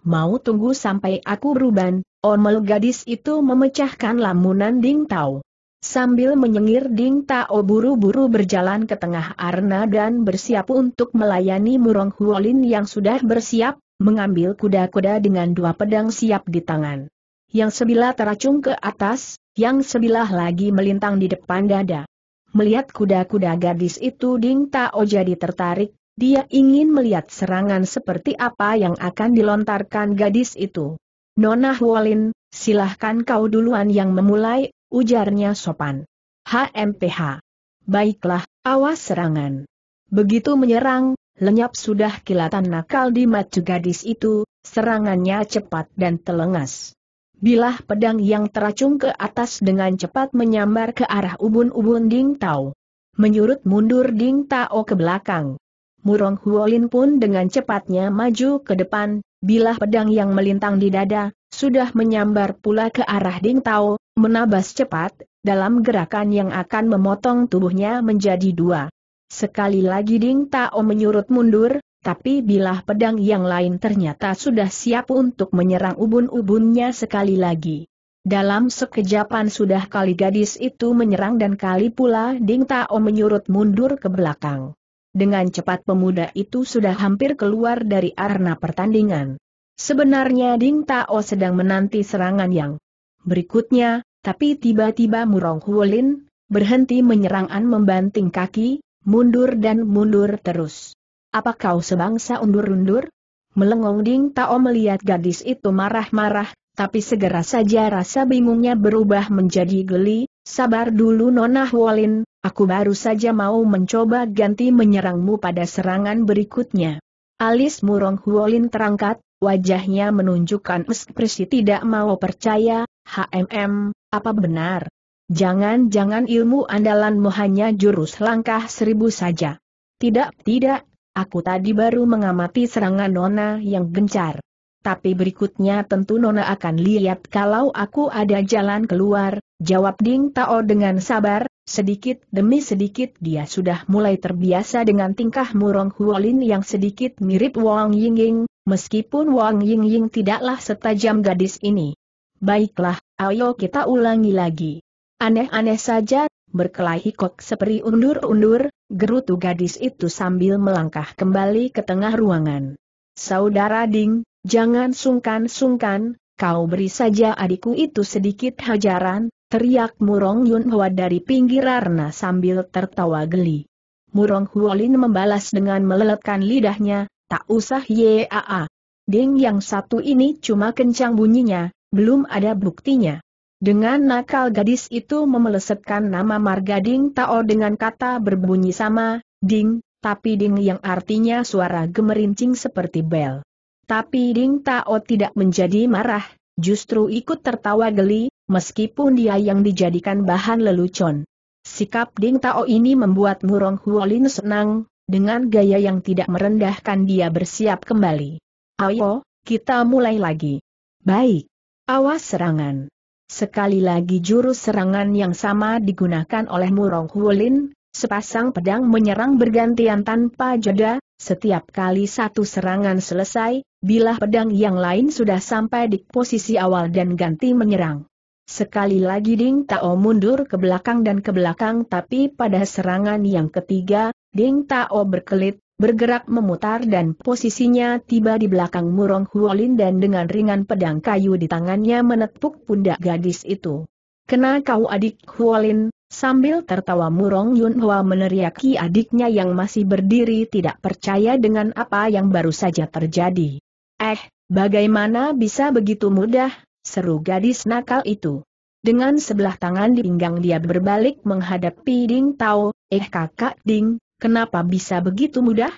mau tunggu sampai aku beruban, omel gadis itu memecahkan lamunan Ding Tao. Sambil menyengir Ding Tao buru-buru berjalan ke tengah arena dan bersiap untuk melayani Murong Huolin yang sudah bersiap, mengambil kuda-kuda dengan dua pedang siap di tangan. Yang sebilah teracung ke atas, yang sebilah lagi melintang di depan dada. Melihat kuda-kuda gadis itu Ding Tao jadi tertarik, dia ingin melihat serangan seperti apa yang akan dilontarkan gadis itu. Nona Huolin, silahkan kau duluan yang memulai, ujarnya sopan. HMPH. Baiklah, awas serangan. Begitu menyerang, lenyap sudah kilatan nakal di mata gadis itu, serangannya cepat dan telengas. Bilah pedang yang teracung ke atas dengan cepat menyambar ke arah ubun-ubun Ding Tao. Menyurut mundur Ding Tao ke belakang. Murong Huolin pun dengan cepatnya maju ke depan, bilah pedang yang melintang di dada, sudah menyambar pula ke arah Ding Tao, menabas cepat, dalam gerakan yang akan memotong tubuhnya menjadi dua. Sekali lagi Ding Tao menyurut mundur, tapi bilah pedang yang lain ternyata sudah siap untuk menyerang ubun-ubunnya sekali lagi. Dalam sekejapan sudah kali gadis itu menyerang dan kali pula Ding Tao menyurut mundur ke belakang. Dengan cepat pemuda itu sudah hampir keluar dari arena pertandingan. Sebenarnya Ding Tao sedang menanti serangan yang berikutnya, tapi tiba-tiba Murong Huolin berhenti menyerang An membanting kaki, mundur dan mundur terus. Apa kau sebangsa undur-undur? Melengong Ding Tao melihat gadis itu marah-marah, tapi segera saja rasa bingungnya berubah menjadi geli, sabar dulu Nona Huolin, Aku baru saja mau mencoba ganti menyerangmu pada serangan berikutnya. Alis Murong Huolin terangkat, wajahnya menunjukkan ekspresi tidak mau percaya, HMM, apa benar? Jangan-jangan ilmu andalanmu hanya jurus langkah seribu saja. Tidak, tidak, aku tadi baru mengamati serangan Nona yang gencar. Tapi berikutnya tentu Nona akan lihat kalau aku ada jalan keluar, jawab Ding Tao dengan sabar, Sedikit demi sedikit dia sudah mulai terbiasa dengan tingkah murong Huolin yang sedikit mirip Wang Yingying, meskipun Wang Yingying tidaklah setajam gadis ini. Baiklah, ayo kita ulangi lagi. Aneh-aneh saja, berkelahi kok seperti undur-undur, gerutu gadis itu sambil melangkah kembali ke tengah ruangan. Saudara Ding, jangan sungkan-sungkan, kau beri saja adikku itu sedikit hajaran, Teriak Murong Yun Hwa dari pinggir arna sambil tertawa geli. Murong Huolin membalas dengan meleletkan lidahnya, tak usah yaa. Ding yang satu ini cuma kencang bunyinya, belum ada buktinya. Dengan nakal gadis itu memelesetkan nama marga Ding Tao dengan kata berbunyi sama, Ding, tapi Ding yang artinya suara gemerincing seperti bel. Tapi Ding Tao tidak menjadi marah, justru ikut tertawa geli, meskipun dia yang dijadikan bahan lelucon. Sikap Ding Tao ini membuat Murong Huolin senang, dengan gaya yang tidak merendahkan dia bersiap kembali. Ayo, kita mulai lagi. Baik. Awas serangan. Sekali lagi jurus serangan yang sama digunakan oleh Murong Huolin, sepasang pedang menyerang bergantian tanpa jeda, setiap kali satu serangan selesai, bila pedang yang lain sudah sampai di posisi awal dan ganti menyerang. Sekali lagi Ding Tao mundur ke belakang dan ke belakang tapi pada serangan yang ketiga, Ding Tao berkelit, bergerak memutar dan posisinya tiba di belakang Murong Huolin dan dengan ringan pedang kayu di tangannya menepuk pundak gadis itu. Kena kau adik Huolin, sambil tertawa Murong Yunhua Hua meneriaki adiknya yang masih berdiri tidak percaya dengan apa yang baru saja terjadi. Eh, bagaimana bisa begitu mudah? seru gadis nakal itu. Dengan sebelah tangan di pinggang dia berbalik menghadapi Ding Tao, eh kakak Ding, kenapa bisa begitu mudah?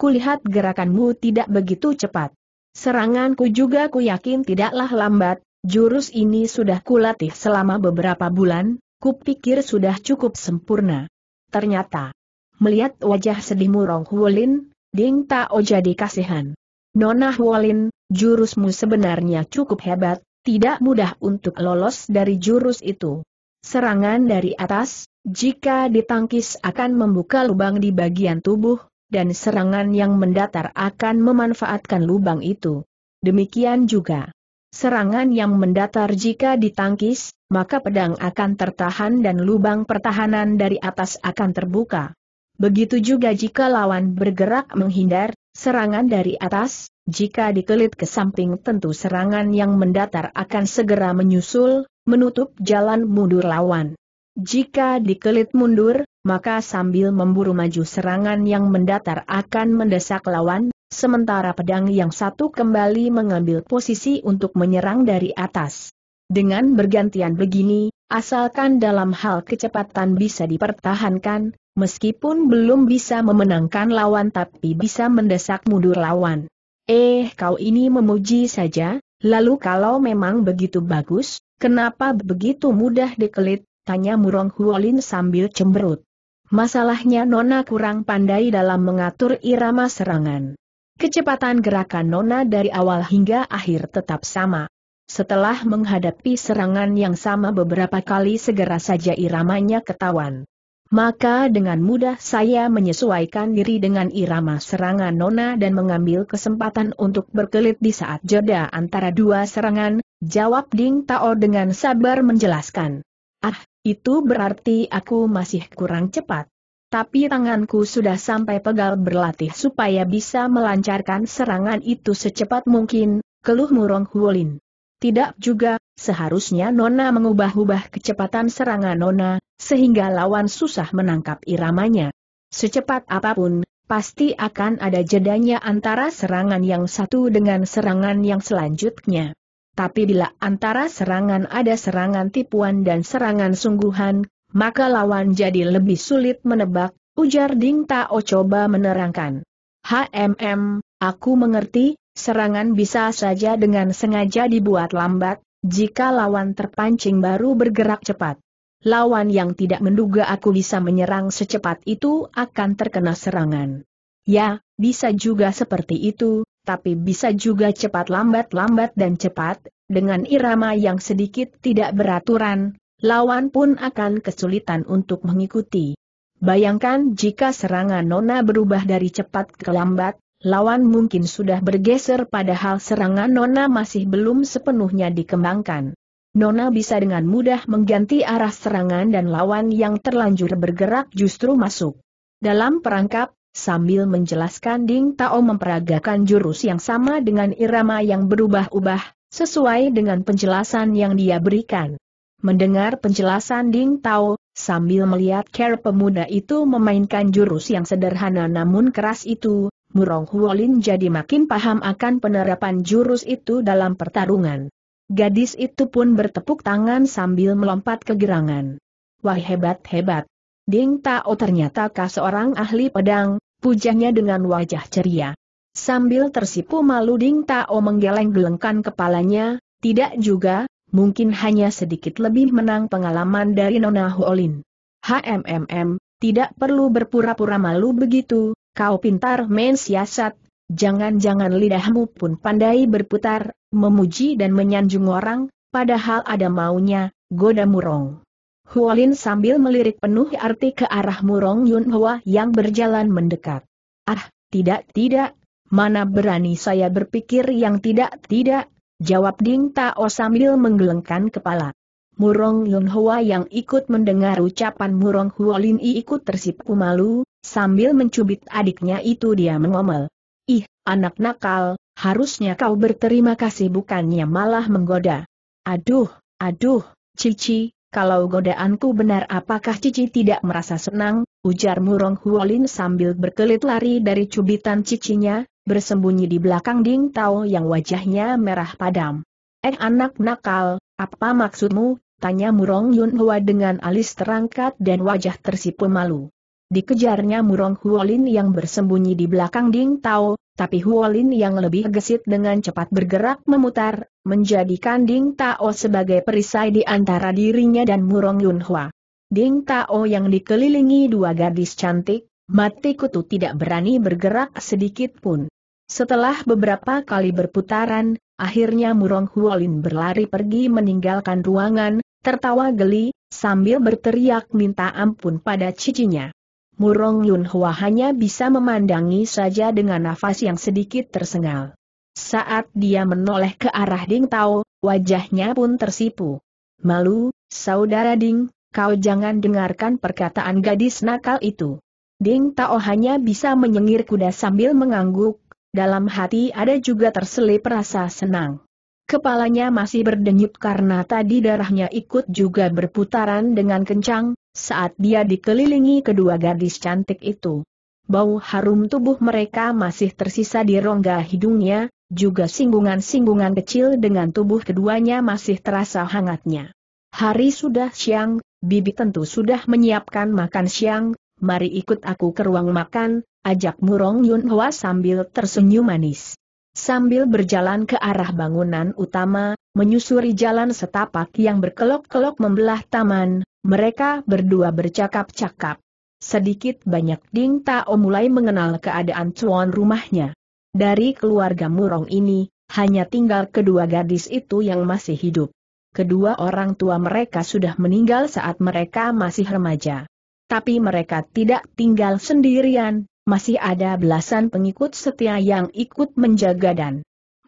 Kulihat gerakanmu tidak begitu cepat. Seranganku juga ku yakin tidaklah lambat, jurus ini sudah kulatih selama beberapa bulan, kupikir sudah cukup sempurna. Ternyata, melihat wajah sedih Rong Huolin, Ding Tao jadi kasihan. Nona Huolin, jurusmu sebenarnya cukup hebat, tidak mudah untuk lolos dari jurus itu. Serangan dari atas, jika ditangkis akan membuka lubang di bagian tubuh, dan serangan yang mendatar akan memanfaatkan lubang itu. Demikian juga. Serangan yang mendatar jika ditangkis, maka pedang akan tertahan dan lubang pertahanan dari atas akan terbuka. Begitu juga jika lawan bergerak menghindar, serangan dari atas, jika dikelit ke samping tentu serangan yang mendatar akan segera menyusul, menutup jalan mundur lawan. Jika dikelit mundur, maka sambil memburu maju serangan yang mendatar akan mendesak lawan, sementara pedang yang satu kembali mengambil posisi untuk menyerang dari atas. Dengan bergantian begini, asalkan dalam hal kecepatan bisa dipertahankan, meskipun belum bisa memenangkan lawan tapi bisa mendesak mundur lawan. Eh, kau ini memuji saja, lalu kalau memang begitu bagus, kenapa begitu mudah dikelit, tanya Murong Huolin sambil cemberut. Masalahnya Nona kurang pandai dalam mengatur irama serangan. Kecepatan gerakan Nona dari awal hingga akhir tetap sama. Setelah menghadapi serangan yang sama beberapa kali segera saja iramanya ketahuan. Maka dengan mudah saya menyesuaikan diri dengan irama serangan Nona dan mengambil kesempatan untuk berkelit di saat jeda antara dua serangan, jawab Ding Tao dengan sabar menjelaskan. Ah, itu berarti aku masih kurang cepat. Tapi tanganku sudah sampai pegal berlatih supaya bisa melancarkan serangan itu secepat mungkin, keluh murong Huolin. Tidak juga, seharusnya Nona mengubah-ubah kecepatan serangan Nona, sehingga lawan susah menangkap iramanya. Secepat apapun, pasti akan ada jedanya antara serangan yang satu dengan serangan yang selanjutnya. Tapi bila antara serangan ada serangan tipuan dan serangan sungguhan, maka lawan jadi lebih sulit menebak, ujar Ding Tao coba menerangkan. HMM, aku mengerti, serangan bisa saja dengan sengaja dibuat lambat, jika lawan terpancing baru bergerak cepat lawan yang tidak menduga aku bisa menyerang secepat itu akan terkena serangan. Ya, bisa juga seperti itu, tapi bisa juga cepat lambat-lambat dan cepat, dengan irama yang sedikit tidak beraturan, lawan pun akan kesulitan untuk mengikuti. Bayangkan jika serangan Nona berubah dari cepat ke lambat, lawan mungkin sudah bergeser padahal serangan Nona masih belum sepenuhnya dikembangkan. Nona bisa dengan mudah mengganti arah serangan dan lawan yang terlanjur bergerak justru masuk. Dalam perangkap, sambil menjelaskan Ding Tao memperagakan jurus yang sama dengan irama yang berubah-ubah, sesuai dengan penjelasan yang dia berikan. Mendengar penjelasan Ding Tao, sambil melihat care pemuda itu memainkan jurus yang sederhana namun keras itu, Murong Huolin jadi makin paham akan penerapan jurus itu dalam pertarungan. Gadis itu pun bertepuk tangan sambil melompat ke gerangan. Wah hebat-hebat. Ding Tao ternyata kah seorang ahli pedang, pujanya dengan wajah ceria. Sambil tersipu malu Ding Tao menggeleng-gelengkan kepalanya, tidak juga, mungkin hanya sedikit lebih menang pengalaman dari Nona Huolin. HMMM, tidak perlu berpura-pura malu begitu, kau pintar main siasat, Jangan-jangan lidahmu pun pandai berputar, memuji dan menyanjung orang, padahal ada maunya, goda murong. Huolin sambil melirik penuh arti ke arah murong Yun yang berjalan mendekat. Ah, tidak tidak, mana berani saya berpikir yang tidak tidak, jawab Ding Tao sambil menggelengkan kepala. Murong Yun yang ikut mendengar ucapan Murong Huolin I ikut tersipu malu, sambil mencubit adiknya itu dia mengomel. Ih, anak nakal, harusnya kau berterima kasih bukannya malah menggoda. Aduh, aduh, Cici, kalau godaanku benar apakah Cici tidak merasa senang, ujar Murong Huolin sambil berkelit lari dari cubitan cicinya, bersembunyi di belakang Ding Tao yang wajahnya merah padam. Eh anak nakal, apa maksudmu? Tanya Murong Yun Hua dengan alis terangkat dan wajah tersipu malu. Dikejarnya Murong Huolin yang bersembunyi di belakang Ding Tao, tapi Huolin yang lebih gesit dengan cepat bergerak memutar, menjadikan Ding Tao sebagai perisai di antara dirinya dan Murong Yunhua. Ding Tao yang dikelilingi dua gadis cantik, mati kutu tidak berani bergerak sedikit pun. Setelah beberapa kali berputaran, akhirnya Murong Huolin berlari pergi meninggalkan ruangan, tertawa geli, sambil berteriak minta ampun pada cicinya. Murong Yun Hua hanya bisa memandangi saja dengan nafas yang sedikit tersengal. Saat dia menoleh ke arah Ding Tao, wajahnya pun tersipu. Malu, saudara Ding, kau jangan dengarkan perkataan gadis nakal itu. Ding Tao hanya bisa menyengir kuda sambil mengangguk, dalam hati ada juga terselip rasa senang. Kepalanya masih berdenyut karena tadi darahnya ikut juga berputaran dengan kencang, saat dia dikelilingi kedua gadis cantik itu. Bau harum tubuh mereka masih tersisa di rongga hidungnya, juga singgungan-singgungan kecil dengan tubuh keduanya masih terasa hangatnya. Hari sudah siang, Bibi tentu sudah menyiapkan makan siang, mari ikut aku ke ruang makan, ajak Murong Yun Hwa sambil tersenyum manis. Sambil berjalan ke arah bangunan utama, menyusuri jalan setapak yang berkelok-kelok membelah taman, mereka berdua bercakap-cakap. Sedikit banyak Ding Tao mulai mengenal keadaan tuan rumahnya. Dari keluarga Murong ini, hanya tinggal kedua gadis itu yang masih hidup. Kedua orang tua mereka sudah meninggal saat mereka masih remaja. Tapi mereka tidak tinggal sendirian, masih ada belasan pengikut setia yang ikut menjaga dan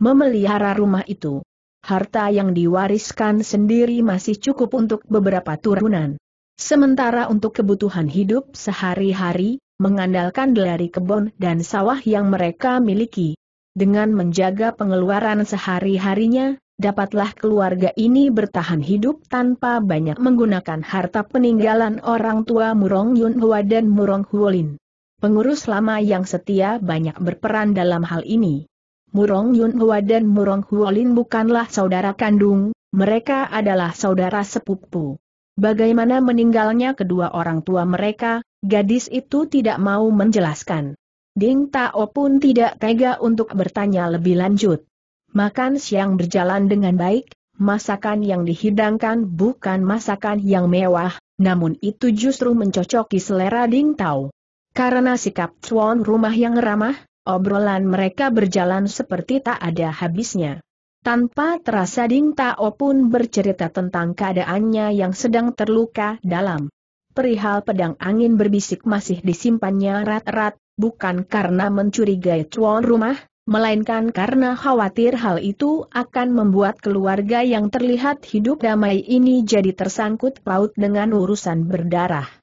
memelihara rumah itu harta yang diwariskan sendiri masih cukup untuk beberapa turunan. Sementara untuk kebutuhan hidup sehari-hari, mengandalkan dari kebun dan sawah yang mereka miliki. Dengan menjaga pengeluaran sehari-harinya, dapatlah keluarga ini bertahan hidup tanpa banyak menggunakan harta peninggalan orang tua Murong Yun Hua dan Murong Huolin. Pengurus lama yang setia banyak berperan dalam hal ini. Murong Yun Hua dan Murong Huolin bukanlah saudara kandung, mereka adalah saudara sepupu. Bagaimana meninggalnya kedua orang tua mereka, gadis itu tidak mau menjelaskan. Ding Tao pun tidak tega untuk bertanya lebih lanjut. Makan siang berjalan dengan baik, masakan yang dihidangkan bukan masakan yang mewah, namun itu justru mencocoki selera Ding Tao. Karena sikap cuan rumah yang ramah, Obrolan mereka berjalan seperti tak ada habisnya. Tanpa terasa Ding Tao pun bercerita tentang keadaannya yang sedang terluka dalam. Perihal pedang angin berbisik masih disimpannya rat-rat, bukan karena mencurigai cuan rumah, melainkan karena khawatir hal itu akan membuat keluarga yang terlihat hidup damai ini jadi tersangkut paut dengan urusan berdarah.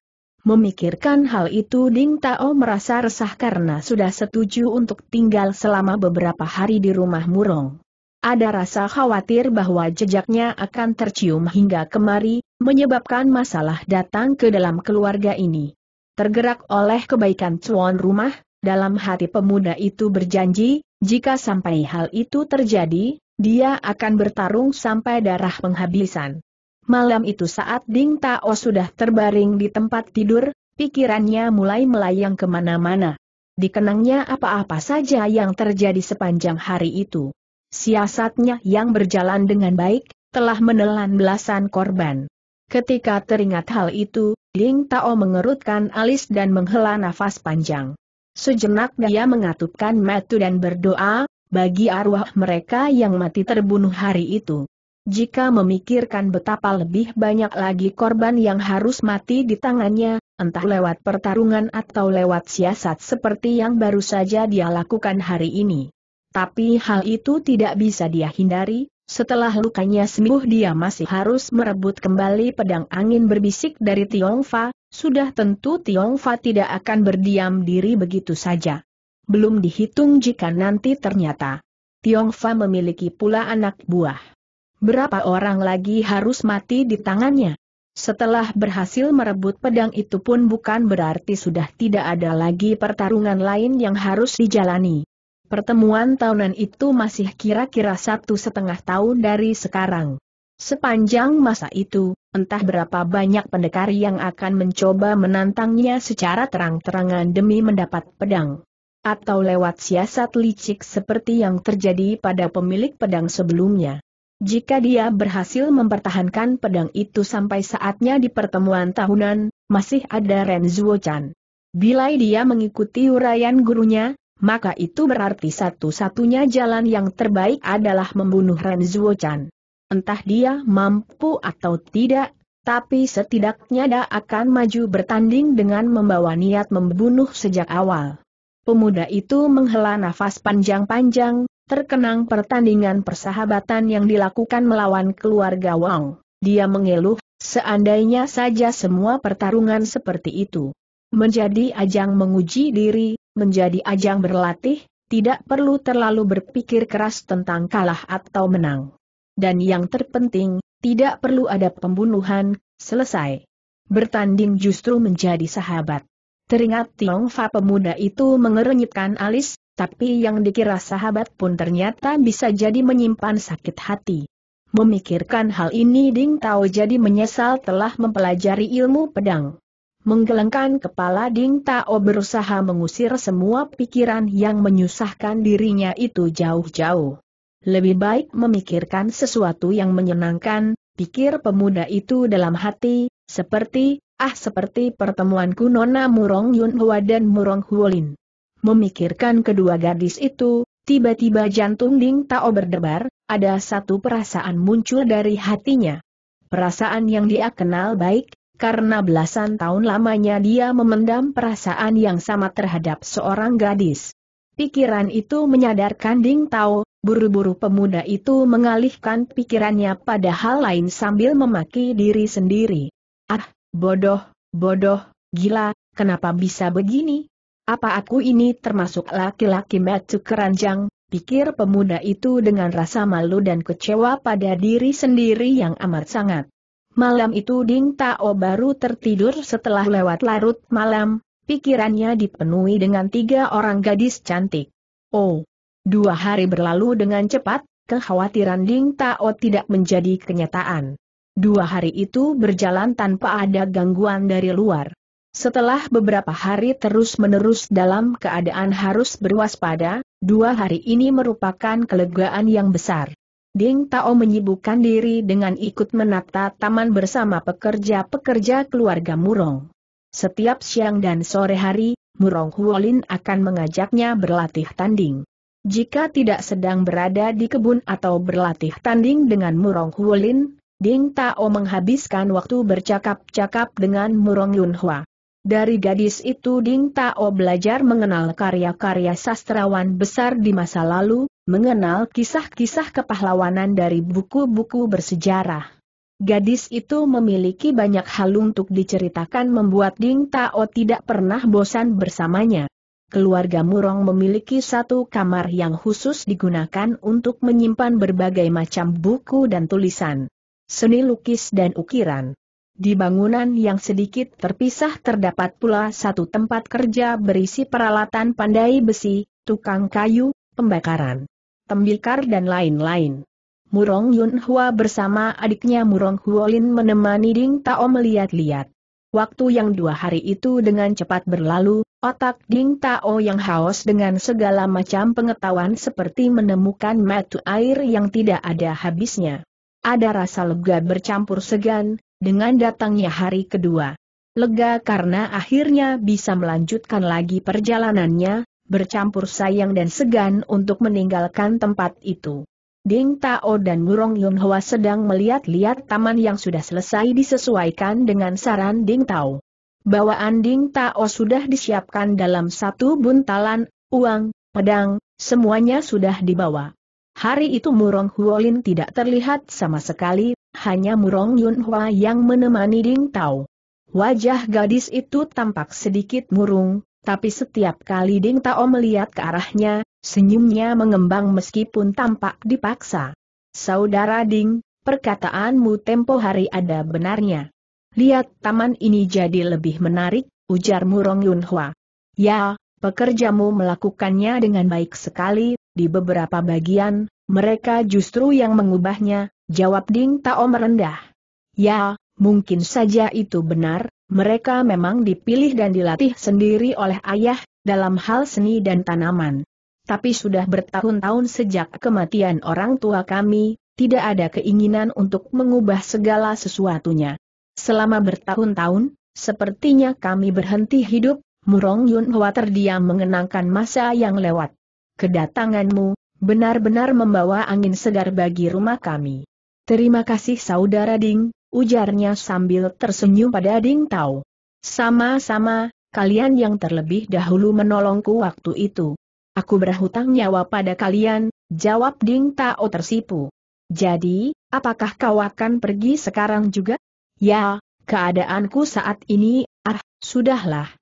Memikirkan hal itu Ding Tao merasa resah karena sudah setuju untuk tinggal selama beberapa hari di rumah Murong. Ada rasa khawatir bahwa jejaknya akan tercium hingga kemari, menyebabkan masalah datang ke dalam keluarga ini. Tergerak oleh kebaikan tuan rumah, dalam hati pemuda itu berjanji, jika sampai hal itu terjadi, dia akan bertarung sampai darah penghabisan. Malam itu saat Ding Tao sudah terbaring di tempat tidur, pikirannya mulai melayang kemana-mana. Dikenangnya apa-apa saja yang terjadi sepanjang hari itu. Siasatnya yang berjalan dengan baik, telah menelan belasan korban. Ketika teringat hal itu, Ding Tao mengerutkan alis dan menghela nafas panjang. Sejenak dia mengatupkan mata dan berdoa, bagi arwah mereka yang mati terbunuh hari itu. Jika memikirkan betapa lebih banyak lagi korban yang harus mati di tangannya, entah lewat pertarungan atau lewat siasat seperti yang baru saja dia lakukan hari ini. Tapi hal itu tidak bisa dia hindari, setelah lukanya sembuh dia masih harus merebut kembali pedang angin berbisik dari Tiongfa, sudah tentu Tiongfa tidak akan berdiam diri begitu saja. Belum dihitung jika nanti ternyata Tiongfa memiliki pula anak buah. Berapa orang lagi harus mati di tangannya? Setelah berhasil merebut pedang itu pun bukan berarti sudah tidak ada lagi pertarungan lain yang harus dijalani. Pertemuan tahunan itu masih kira-kira satu setengah tahun dari sekarang. Sepanjang masa itu, entah berapa banyak pendekar yang akan mencoba menantangnya secara terang-terangan demi mendapat pedang. Atau lewat siasat licik seperti yang terjadi pada pemilik pedang sebelumnya. Jika dia berhasil mempertahankan pedang itu sampai saatnya di pertemuan tahunan, masih ada Renzuo Chan. Bila dia mengikuti uraian gurunya, maka itu berarti satu-satunya jalan yang terbaik adalah membunuh Renzuo Chan. Entah dia mampu atau tidak, tapi setidaknya dia akan maju bertanding dengan membawa niat membunuh sejak awal. Pemuda itu menghela nafas panjang-panjang, terkenang pertandingan persahabatan yang dilakukan melawan keluarga Wang. Dia mengeluh, seandainya saja semua pertarungan seperti itu. Menjadi ajang menguji diri, menjadi ajang berlatih, tidak perlu terlalu berpikir keras tentang kalah atau menang. Dan yang terpenting, tidak perlu ada pembunuhan, selesai. Bertanding justru menjadi sahabat. Teringat Tiongfa pemuda itu mengerenyitkan alis, tapi yang dikira sahabat pun ternyata bisa jadi menyimpan sakit hati. Memikirkan hal ini Ding Tao jadi menyesal telah mempelajari ilmu pedang. Menggelengkan kepala Ding Tao berusaha mengusir semua pikiran yang menyusahkan dirinya itu jauh-jauh. Lebih baik memikirkan sesuatu yang menyenangkan, pikir pemuda itu dalam hati, seperti, ah seperti pertemuanku Nona Murong Yun Hua dan Murong Huolin. Memikirkan kedua gadis itu, tiba-tiba jantung Ding Tao berdebar, ada satu perasaan muncul dari hatinya. Perasaan yang dia kenal baik, karena belasan tahun lamanya dia memendam perasaan yang sama terhadap seorang gadis. Pikiran itu menyadarkan Ding Tao, buru-buru pemuda itu mengalihkan pikirannya pada hal lain sambil memaki diri sendiri. Ah, bodoh, bodoh, gila, kenapa bisa begini? Apa aku ini termasuk laki-laki metu keranjang, pikir pemuda itu dengan rasa malu dan kecewa pada diri sendiri yang amat sangat. Malam itu Ding Tao baru tertidur setelah lewat larut malam, pikirannya dipenuhi dengan tiga orang gadis cantik. Oh, dua hari berlalu dengan cepat, kekhawatiran Ding Tao tidak menjadi kenyataan. Dua hari itu berjalan tanpa ada gangguan dari luar. Setelah beberapa hari terus-menerus dalam keadaan harus berwaspada, dua hari ini merupakan kelegaan yang besar. Ding Tao menyibukkan diri dengan ikut menata taman bersama pekerja-pekerja keluarga Murong. Setiap siang dan sore hari, Murong Huolin akan mengajaknya berlatih tanding. Jika tidak sedang berada di kebun atau berlatih tanding dengan Murong Huolin, Ding Tao menghabiskan waktu bercakap-cakap dengan Murong Yunhua. Dari gadis itu Ding Tao belajar mengenal karya-karya sastrawan besar di masa lalu, mengenal kisah-kisah kepahlawanan dari buku-buku bersejarah. Gadis itu memiliki banyak hal untuk diceritakan membuat Ding Tao tidak pernah bosan bersamanya. Keluarga Murong memiliki satu kamar yang khusus digunakan untuk menyimpan berbagai macam buku dan tulisan, seni lukis dan ukiran. Di bangunan yang sedikit terpisah terdapat pula satu tempat kerja berisi peralatan pandai besi, tukang kayu, pembakaran, tembikar dan lain-lain. Murong Yun Hua bersama adiknya Murong Huolin menemani Ding Tao melihat-lihat. Waktu yang dua hari itu dengan cepat berlalu, otak Ding Tao yang haus dengan segala macam pengetahuan seperti menemukan matu air yang tidak ada habisnya. Ada rasa lega bercampur segan, dengan datangnya hari kedua. Lega karena akhirnya bisa melanjutkan lagi perjalanannya, bercampur sayang dan segan untuk meninggalkan tempat itu. Ding Tao dan Murong Yunhua sedang melihat-lihat taman yang sudah selesai disesuaikan dengan saran Ding Tao. Bawaan Ding Tao sudah disiapkan dalam satu buntalan, uang, pedang, semuanya sudah dibawa. Hari itu Murong Huolin tidak terlihat sama sekali, hanya Murong Yunhua yang menemani Ding Tao. Wajah gadis itu tampak sedikit murung, tapi setiap kali Ding Tao melihat ke arahnya, senyumnya mengembang meskipun tampak dipaksa. Saudara Ding, perkataanmu tempo hari ada benarnya. Lihat taman ini jadi lebih menarik, ujar Murong Yunhua. Ya, Pekerjamu melakukannya dengan baik sekali, di beberapa bagian, mereka justru yang mengubahnya, jawab Ding Tao merendah. Ya, mungkin saja itu benar, mereka memang dipilih dan dilatih sendiri oleh ayah, dalam hal seni dan tanaman. Tapi sudah bertahun-tahun sejak kematian orang tua kami, tidak ada keinginan untuk mengubah segala sesuatunya. Selama bertahun-tahun, sepertinya kami berhenti hidup, Murong Yun Hwa terdiam mengenangkan masa yang lewat. Kedatanganmu, benar-benar membawa angin segar bagi rumah kami. Terima kasih saudara Ding, ujarnya sambil tersenyum pada Ding Tao. Sama-sama, kalian yang terlebih dahulu menolongku waktu itu. Aku berhutang nyawa pada kalian, jawab Ding Tao tersipu. Jadi, apakah kau akan pergi sekarang juga? Ya, keadaanku saat ini, ah, sudahlah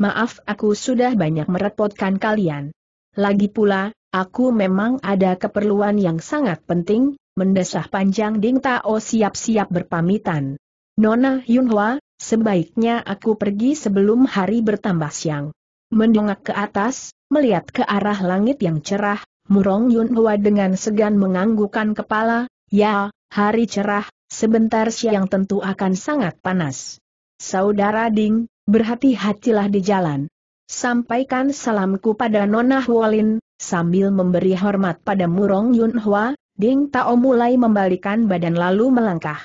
maaf aku sudah banyak merepotkan kalian. Lagi pula, aku memang ada keperluan yang sangat penting, mendesah panjang Ding Tao siap-siap berpamitan. Nona Yunhua, sebaiknya aku pergi sebelum hari bertambah siang. Mendongak ke atas, melihat ke arah langit yang cerah, Murong Yunhua dengan segan menganggukkan kepala, ya, hari cerah, sebentar siang tentu akan sangat panas. Saudara Ding, berhati-hatilah di jalan. Sampaikan salamku pada Nona Hualin. sambil memberi hormat pada Murong Yun Hua, Ding Tao mulai membalikan badan lalu melangkah.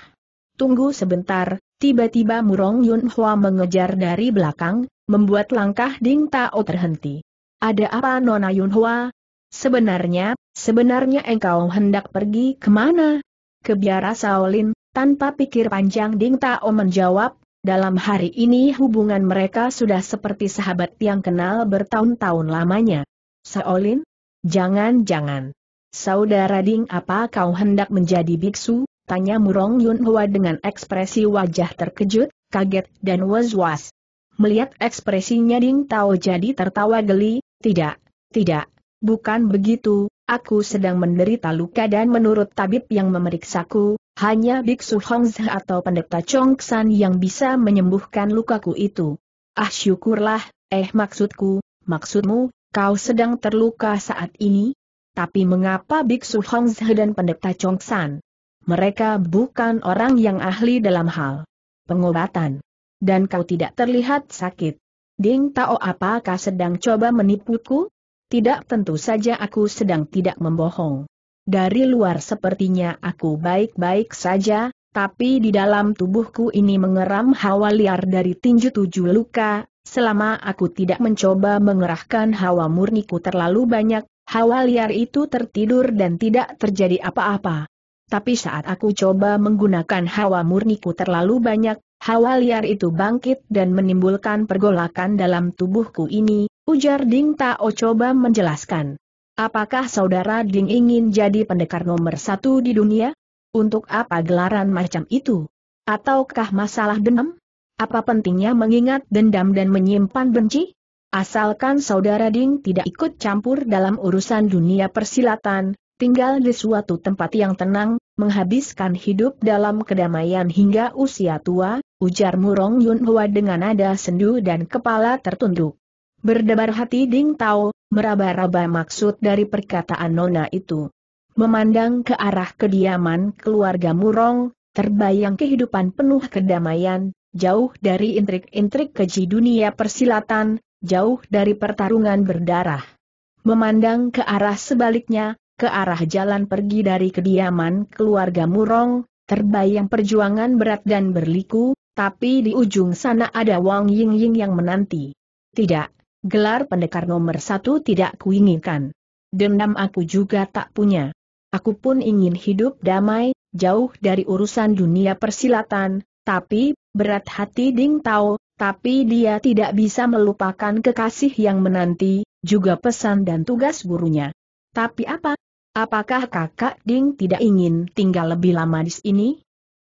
Tunggu sebentar, tiba-tiba Murong Yun Hua mengejar dari belakang, membuat langkah Ding Tao terhenti. Ada apa Nona Yun Hua? Sebenarnya, sebenarnya engkau hendak pergi kemana? Ke biara Saolin, tanpa pikir panjang Ding Tao menjawab, dalam hari ini hubungan mereka sudah seperti sahabat yang kenal bertahun-tahun lamanya. Seolin, Jangan-jangan. Saudara Ding apa kau hendak menjadi biksu? Tanya Murong Yun Hua dengan ekspresi wajah terkejut, kaget, dan was-was. Melihat ekspresinya Ding Tao jadi tertawa geli, tidak, tidak, bukan begitu, Aku sedang menderita luka dan menurut tabib yang memeriksaku, hanya Biksu Hongzhe atau pendeta Chongsan yang bisa menyembuhkan lukaku itu. Ah syukurlah, eh maksudku, maksudmu, kau sedang terluka saat ini? Tapi mengapa Biksu Hongzhe dan pendeta Chongsan? Mereka bukan orang yang ahli dalam hal pengobatan. Dan kau tidak terlihat sakit. Ding Tao apakah sedang coba menipuku? Tidak tentu saja aku sedang tidak membohong. Dari luar sepertinya aku baik-baik saja, tapi di dalam tubuhku ini mengeram hawa liar dari tinju tujuh luka, selama aku tidak mencoba mengerahkan hawa murniku terlalu banyak, hawa liar itu tertidur dan tidak terjadi apa-apa. Tapi saat aku coba menggunakan hawa murniku terlalu banyak, hawa liar itu bangkit dan menimbulkan pergolakan dalam tubuhku ini, Ujar Ding Tao coba menjelaskan. Apakah saudara Ding ingin jadi pendekar nomor satu di dunia? Untuk apa gelaran macam itu? Ataukah masalah dendam? Apa pentingnya mengingat dendam dan menyimpan benci? Asalkan saudara Ding tidak ikut campur dalam urusan dunia persilatan, tinggal di suatu tempat yang tenang, menghabiskan hidup dalam kedamaian hingga usia tua, ujar Murong Yun Hua dengan nada sendu dan kepala tertunduk. Berdebar hati Ding Tao, meraba-raba maksud dari perkataan Nona itu. Memandang ke arah kediaman keluarga Murong, terbayang kehidupan penuh kedamaian, jauh dari intrik-intrik keji dunia persilatan, jauh dari pertarungan berdarah. Memandang ke arah sebaliknya, ke arah jalan pergi dari kediaman keluarga Murong, terbayang perjuangan berat dan berliku, tapi di ujung sana ada Wang Ying Ying yang menanti. Tidak, Gelar pendekar nomor satu tidak kuinginkan. Dendam aku juga tak punya. Aku pun ingin hidup damai, jauh dari urusan dunia persilatan, tapi, berat hati Ding Tao, tapi dia tidak bisa melupakan kekasih yang menanti, juga pesan dan tugas gurunya. Tapi apa? Apakah kakak Ding tidak ingin tinggal lebih lama di sini?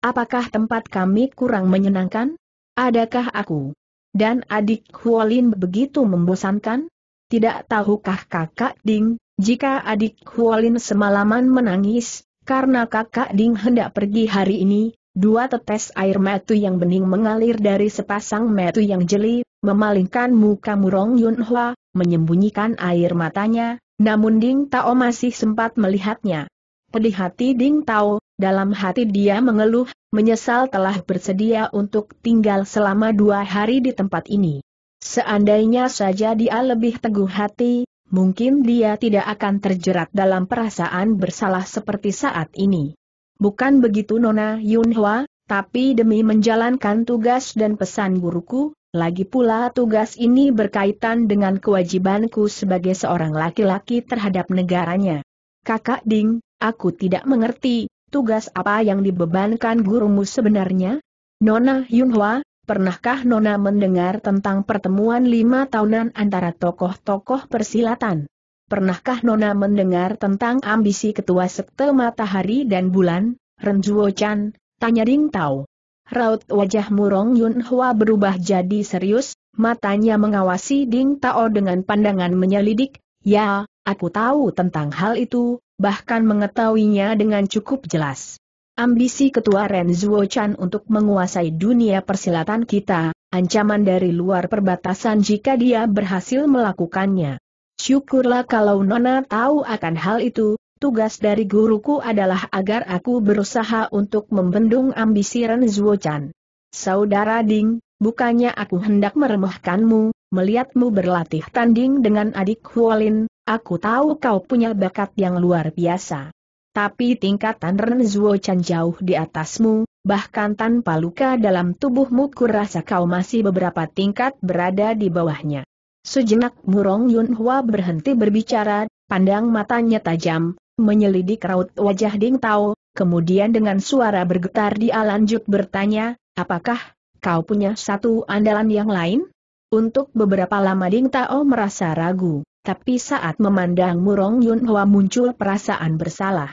Apakah tempat kami kurang menyenangkan? Adakah aku dan adik Huolin begitu membosankan? Tidak tahukah kakak Ding, jika adik Huolin semalaman menangis, karena kakak Ding hendak pergi hari ini, dua tetes air mata yang bening mengalir dari sepasang mata yang jeli, memalingkan muka Murong Yunhua, menyembunyikan air matanya, namun Ding Tao masih sempat melihatnya. Pedih hati Ding Tao, dalam hati dia mengeluh, menyesal telah bersedia untuk tinggal selama dua hari di tempat ini. Seandainya saja dia lebih teguh hati, mungkin dia tidak akan terjerat dalam perasaan bersalah seperti saat ini. Bukan begitu Nona Yunhua, tapi demi menjalankan tugas dan pesan guruku, lagi pula tugas ini berkaitan dengan kewajibanku sebagai seorang laki-laki terhadap negaranya. Kakak Ding, aku tidak mengerti, tugas apa yang dibebankan gurumu sebenarnya? Nona Yunhua, pernahkah Nona mendengar tentang pertemuan lima tahunan antara tokoh-tokoh persilatan? Pernahkah Nona mendengar tentang ambisi ketua sekte matahari dan bulan, Renjuo Chan, tanya Ding Tao. Raut wajah Murong Yunhua berubah jadi serius, matanya mengawasi Ding Tao dengan pandangan menyelidik, ya, aku tahu tentang hal itu, bahkan mengetahuinya dengan cukup jelas. Ambisi ketua Ren Renzuo Chan untuk menguasai dunia persilatan kita, ancaman dari luar perbatasan jika dia berhasil melakukannya. Syukurlah kalau Nona tahu akan hal itu, tugas dari guruku adalah agar aku berusaha untuk membendung ambisi Ren Renzuo Chan. Saudara Ding, bukannya aku hendak meremehkanmu, melihatmu berlatih tanding dengan adik Huolin, Aku tahu kau punya bakat yang luar biasa. Tapi tingkatan Renzuo Chan jauh di atasmu, bahkan tanpa luka dalam tubuhmu kurasa kau masih beberapa tingkat berada di bawahnya. Sejenak Murong Yun Hua berhenti berbicara, pandang matanya tajam, menyelidik raut wajah Ding Tao, kemudian dengan suara bergetar dia lanjut bertanya, apakah kau punya satu andalan yang lain? Untuk beberapa lama Ding Tao merasa ragu tapi saat memandang Murong Yun Hwa muncul perasaan bersalah.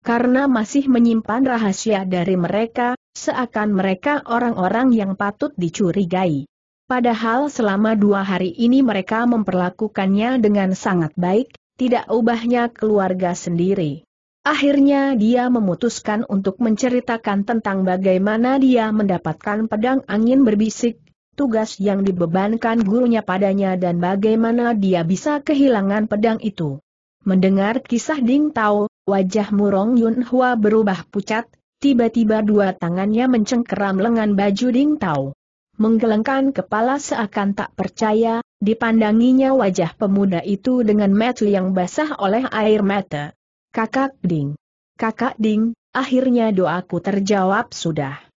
Karena masih menyimpan rahasia dari mereka, seakan mereka orang-orang yang patut dicurigai. Padahal selama dua hari ini mereka memperlakukannya dengan sangat baik, tidak ubahnya keluarga sendiri. Akhirnya dia memutuskan untuk menceritakan tentang bagaimana dia mendapatkan pedang angin berbisik, tugas yang dibebankan gurunya padanya dan bagaimana dia bisa kehilangan pedang itu. Mendengar kisah Ding Tao, wajah Murong Yun Hua berubah pucat, tiba-tiba dua tangannya mencengkeram lengan baju Ding Tao. Menggelengkan kepala seakan tak percaya, dipandanginya wajah pemuda itu dengan mata yang basah oleh air mata. Kakak Ding. Kakak Ding, akhirnya doaku terjawab sudah.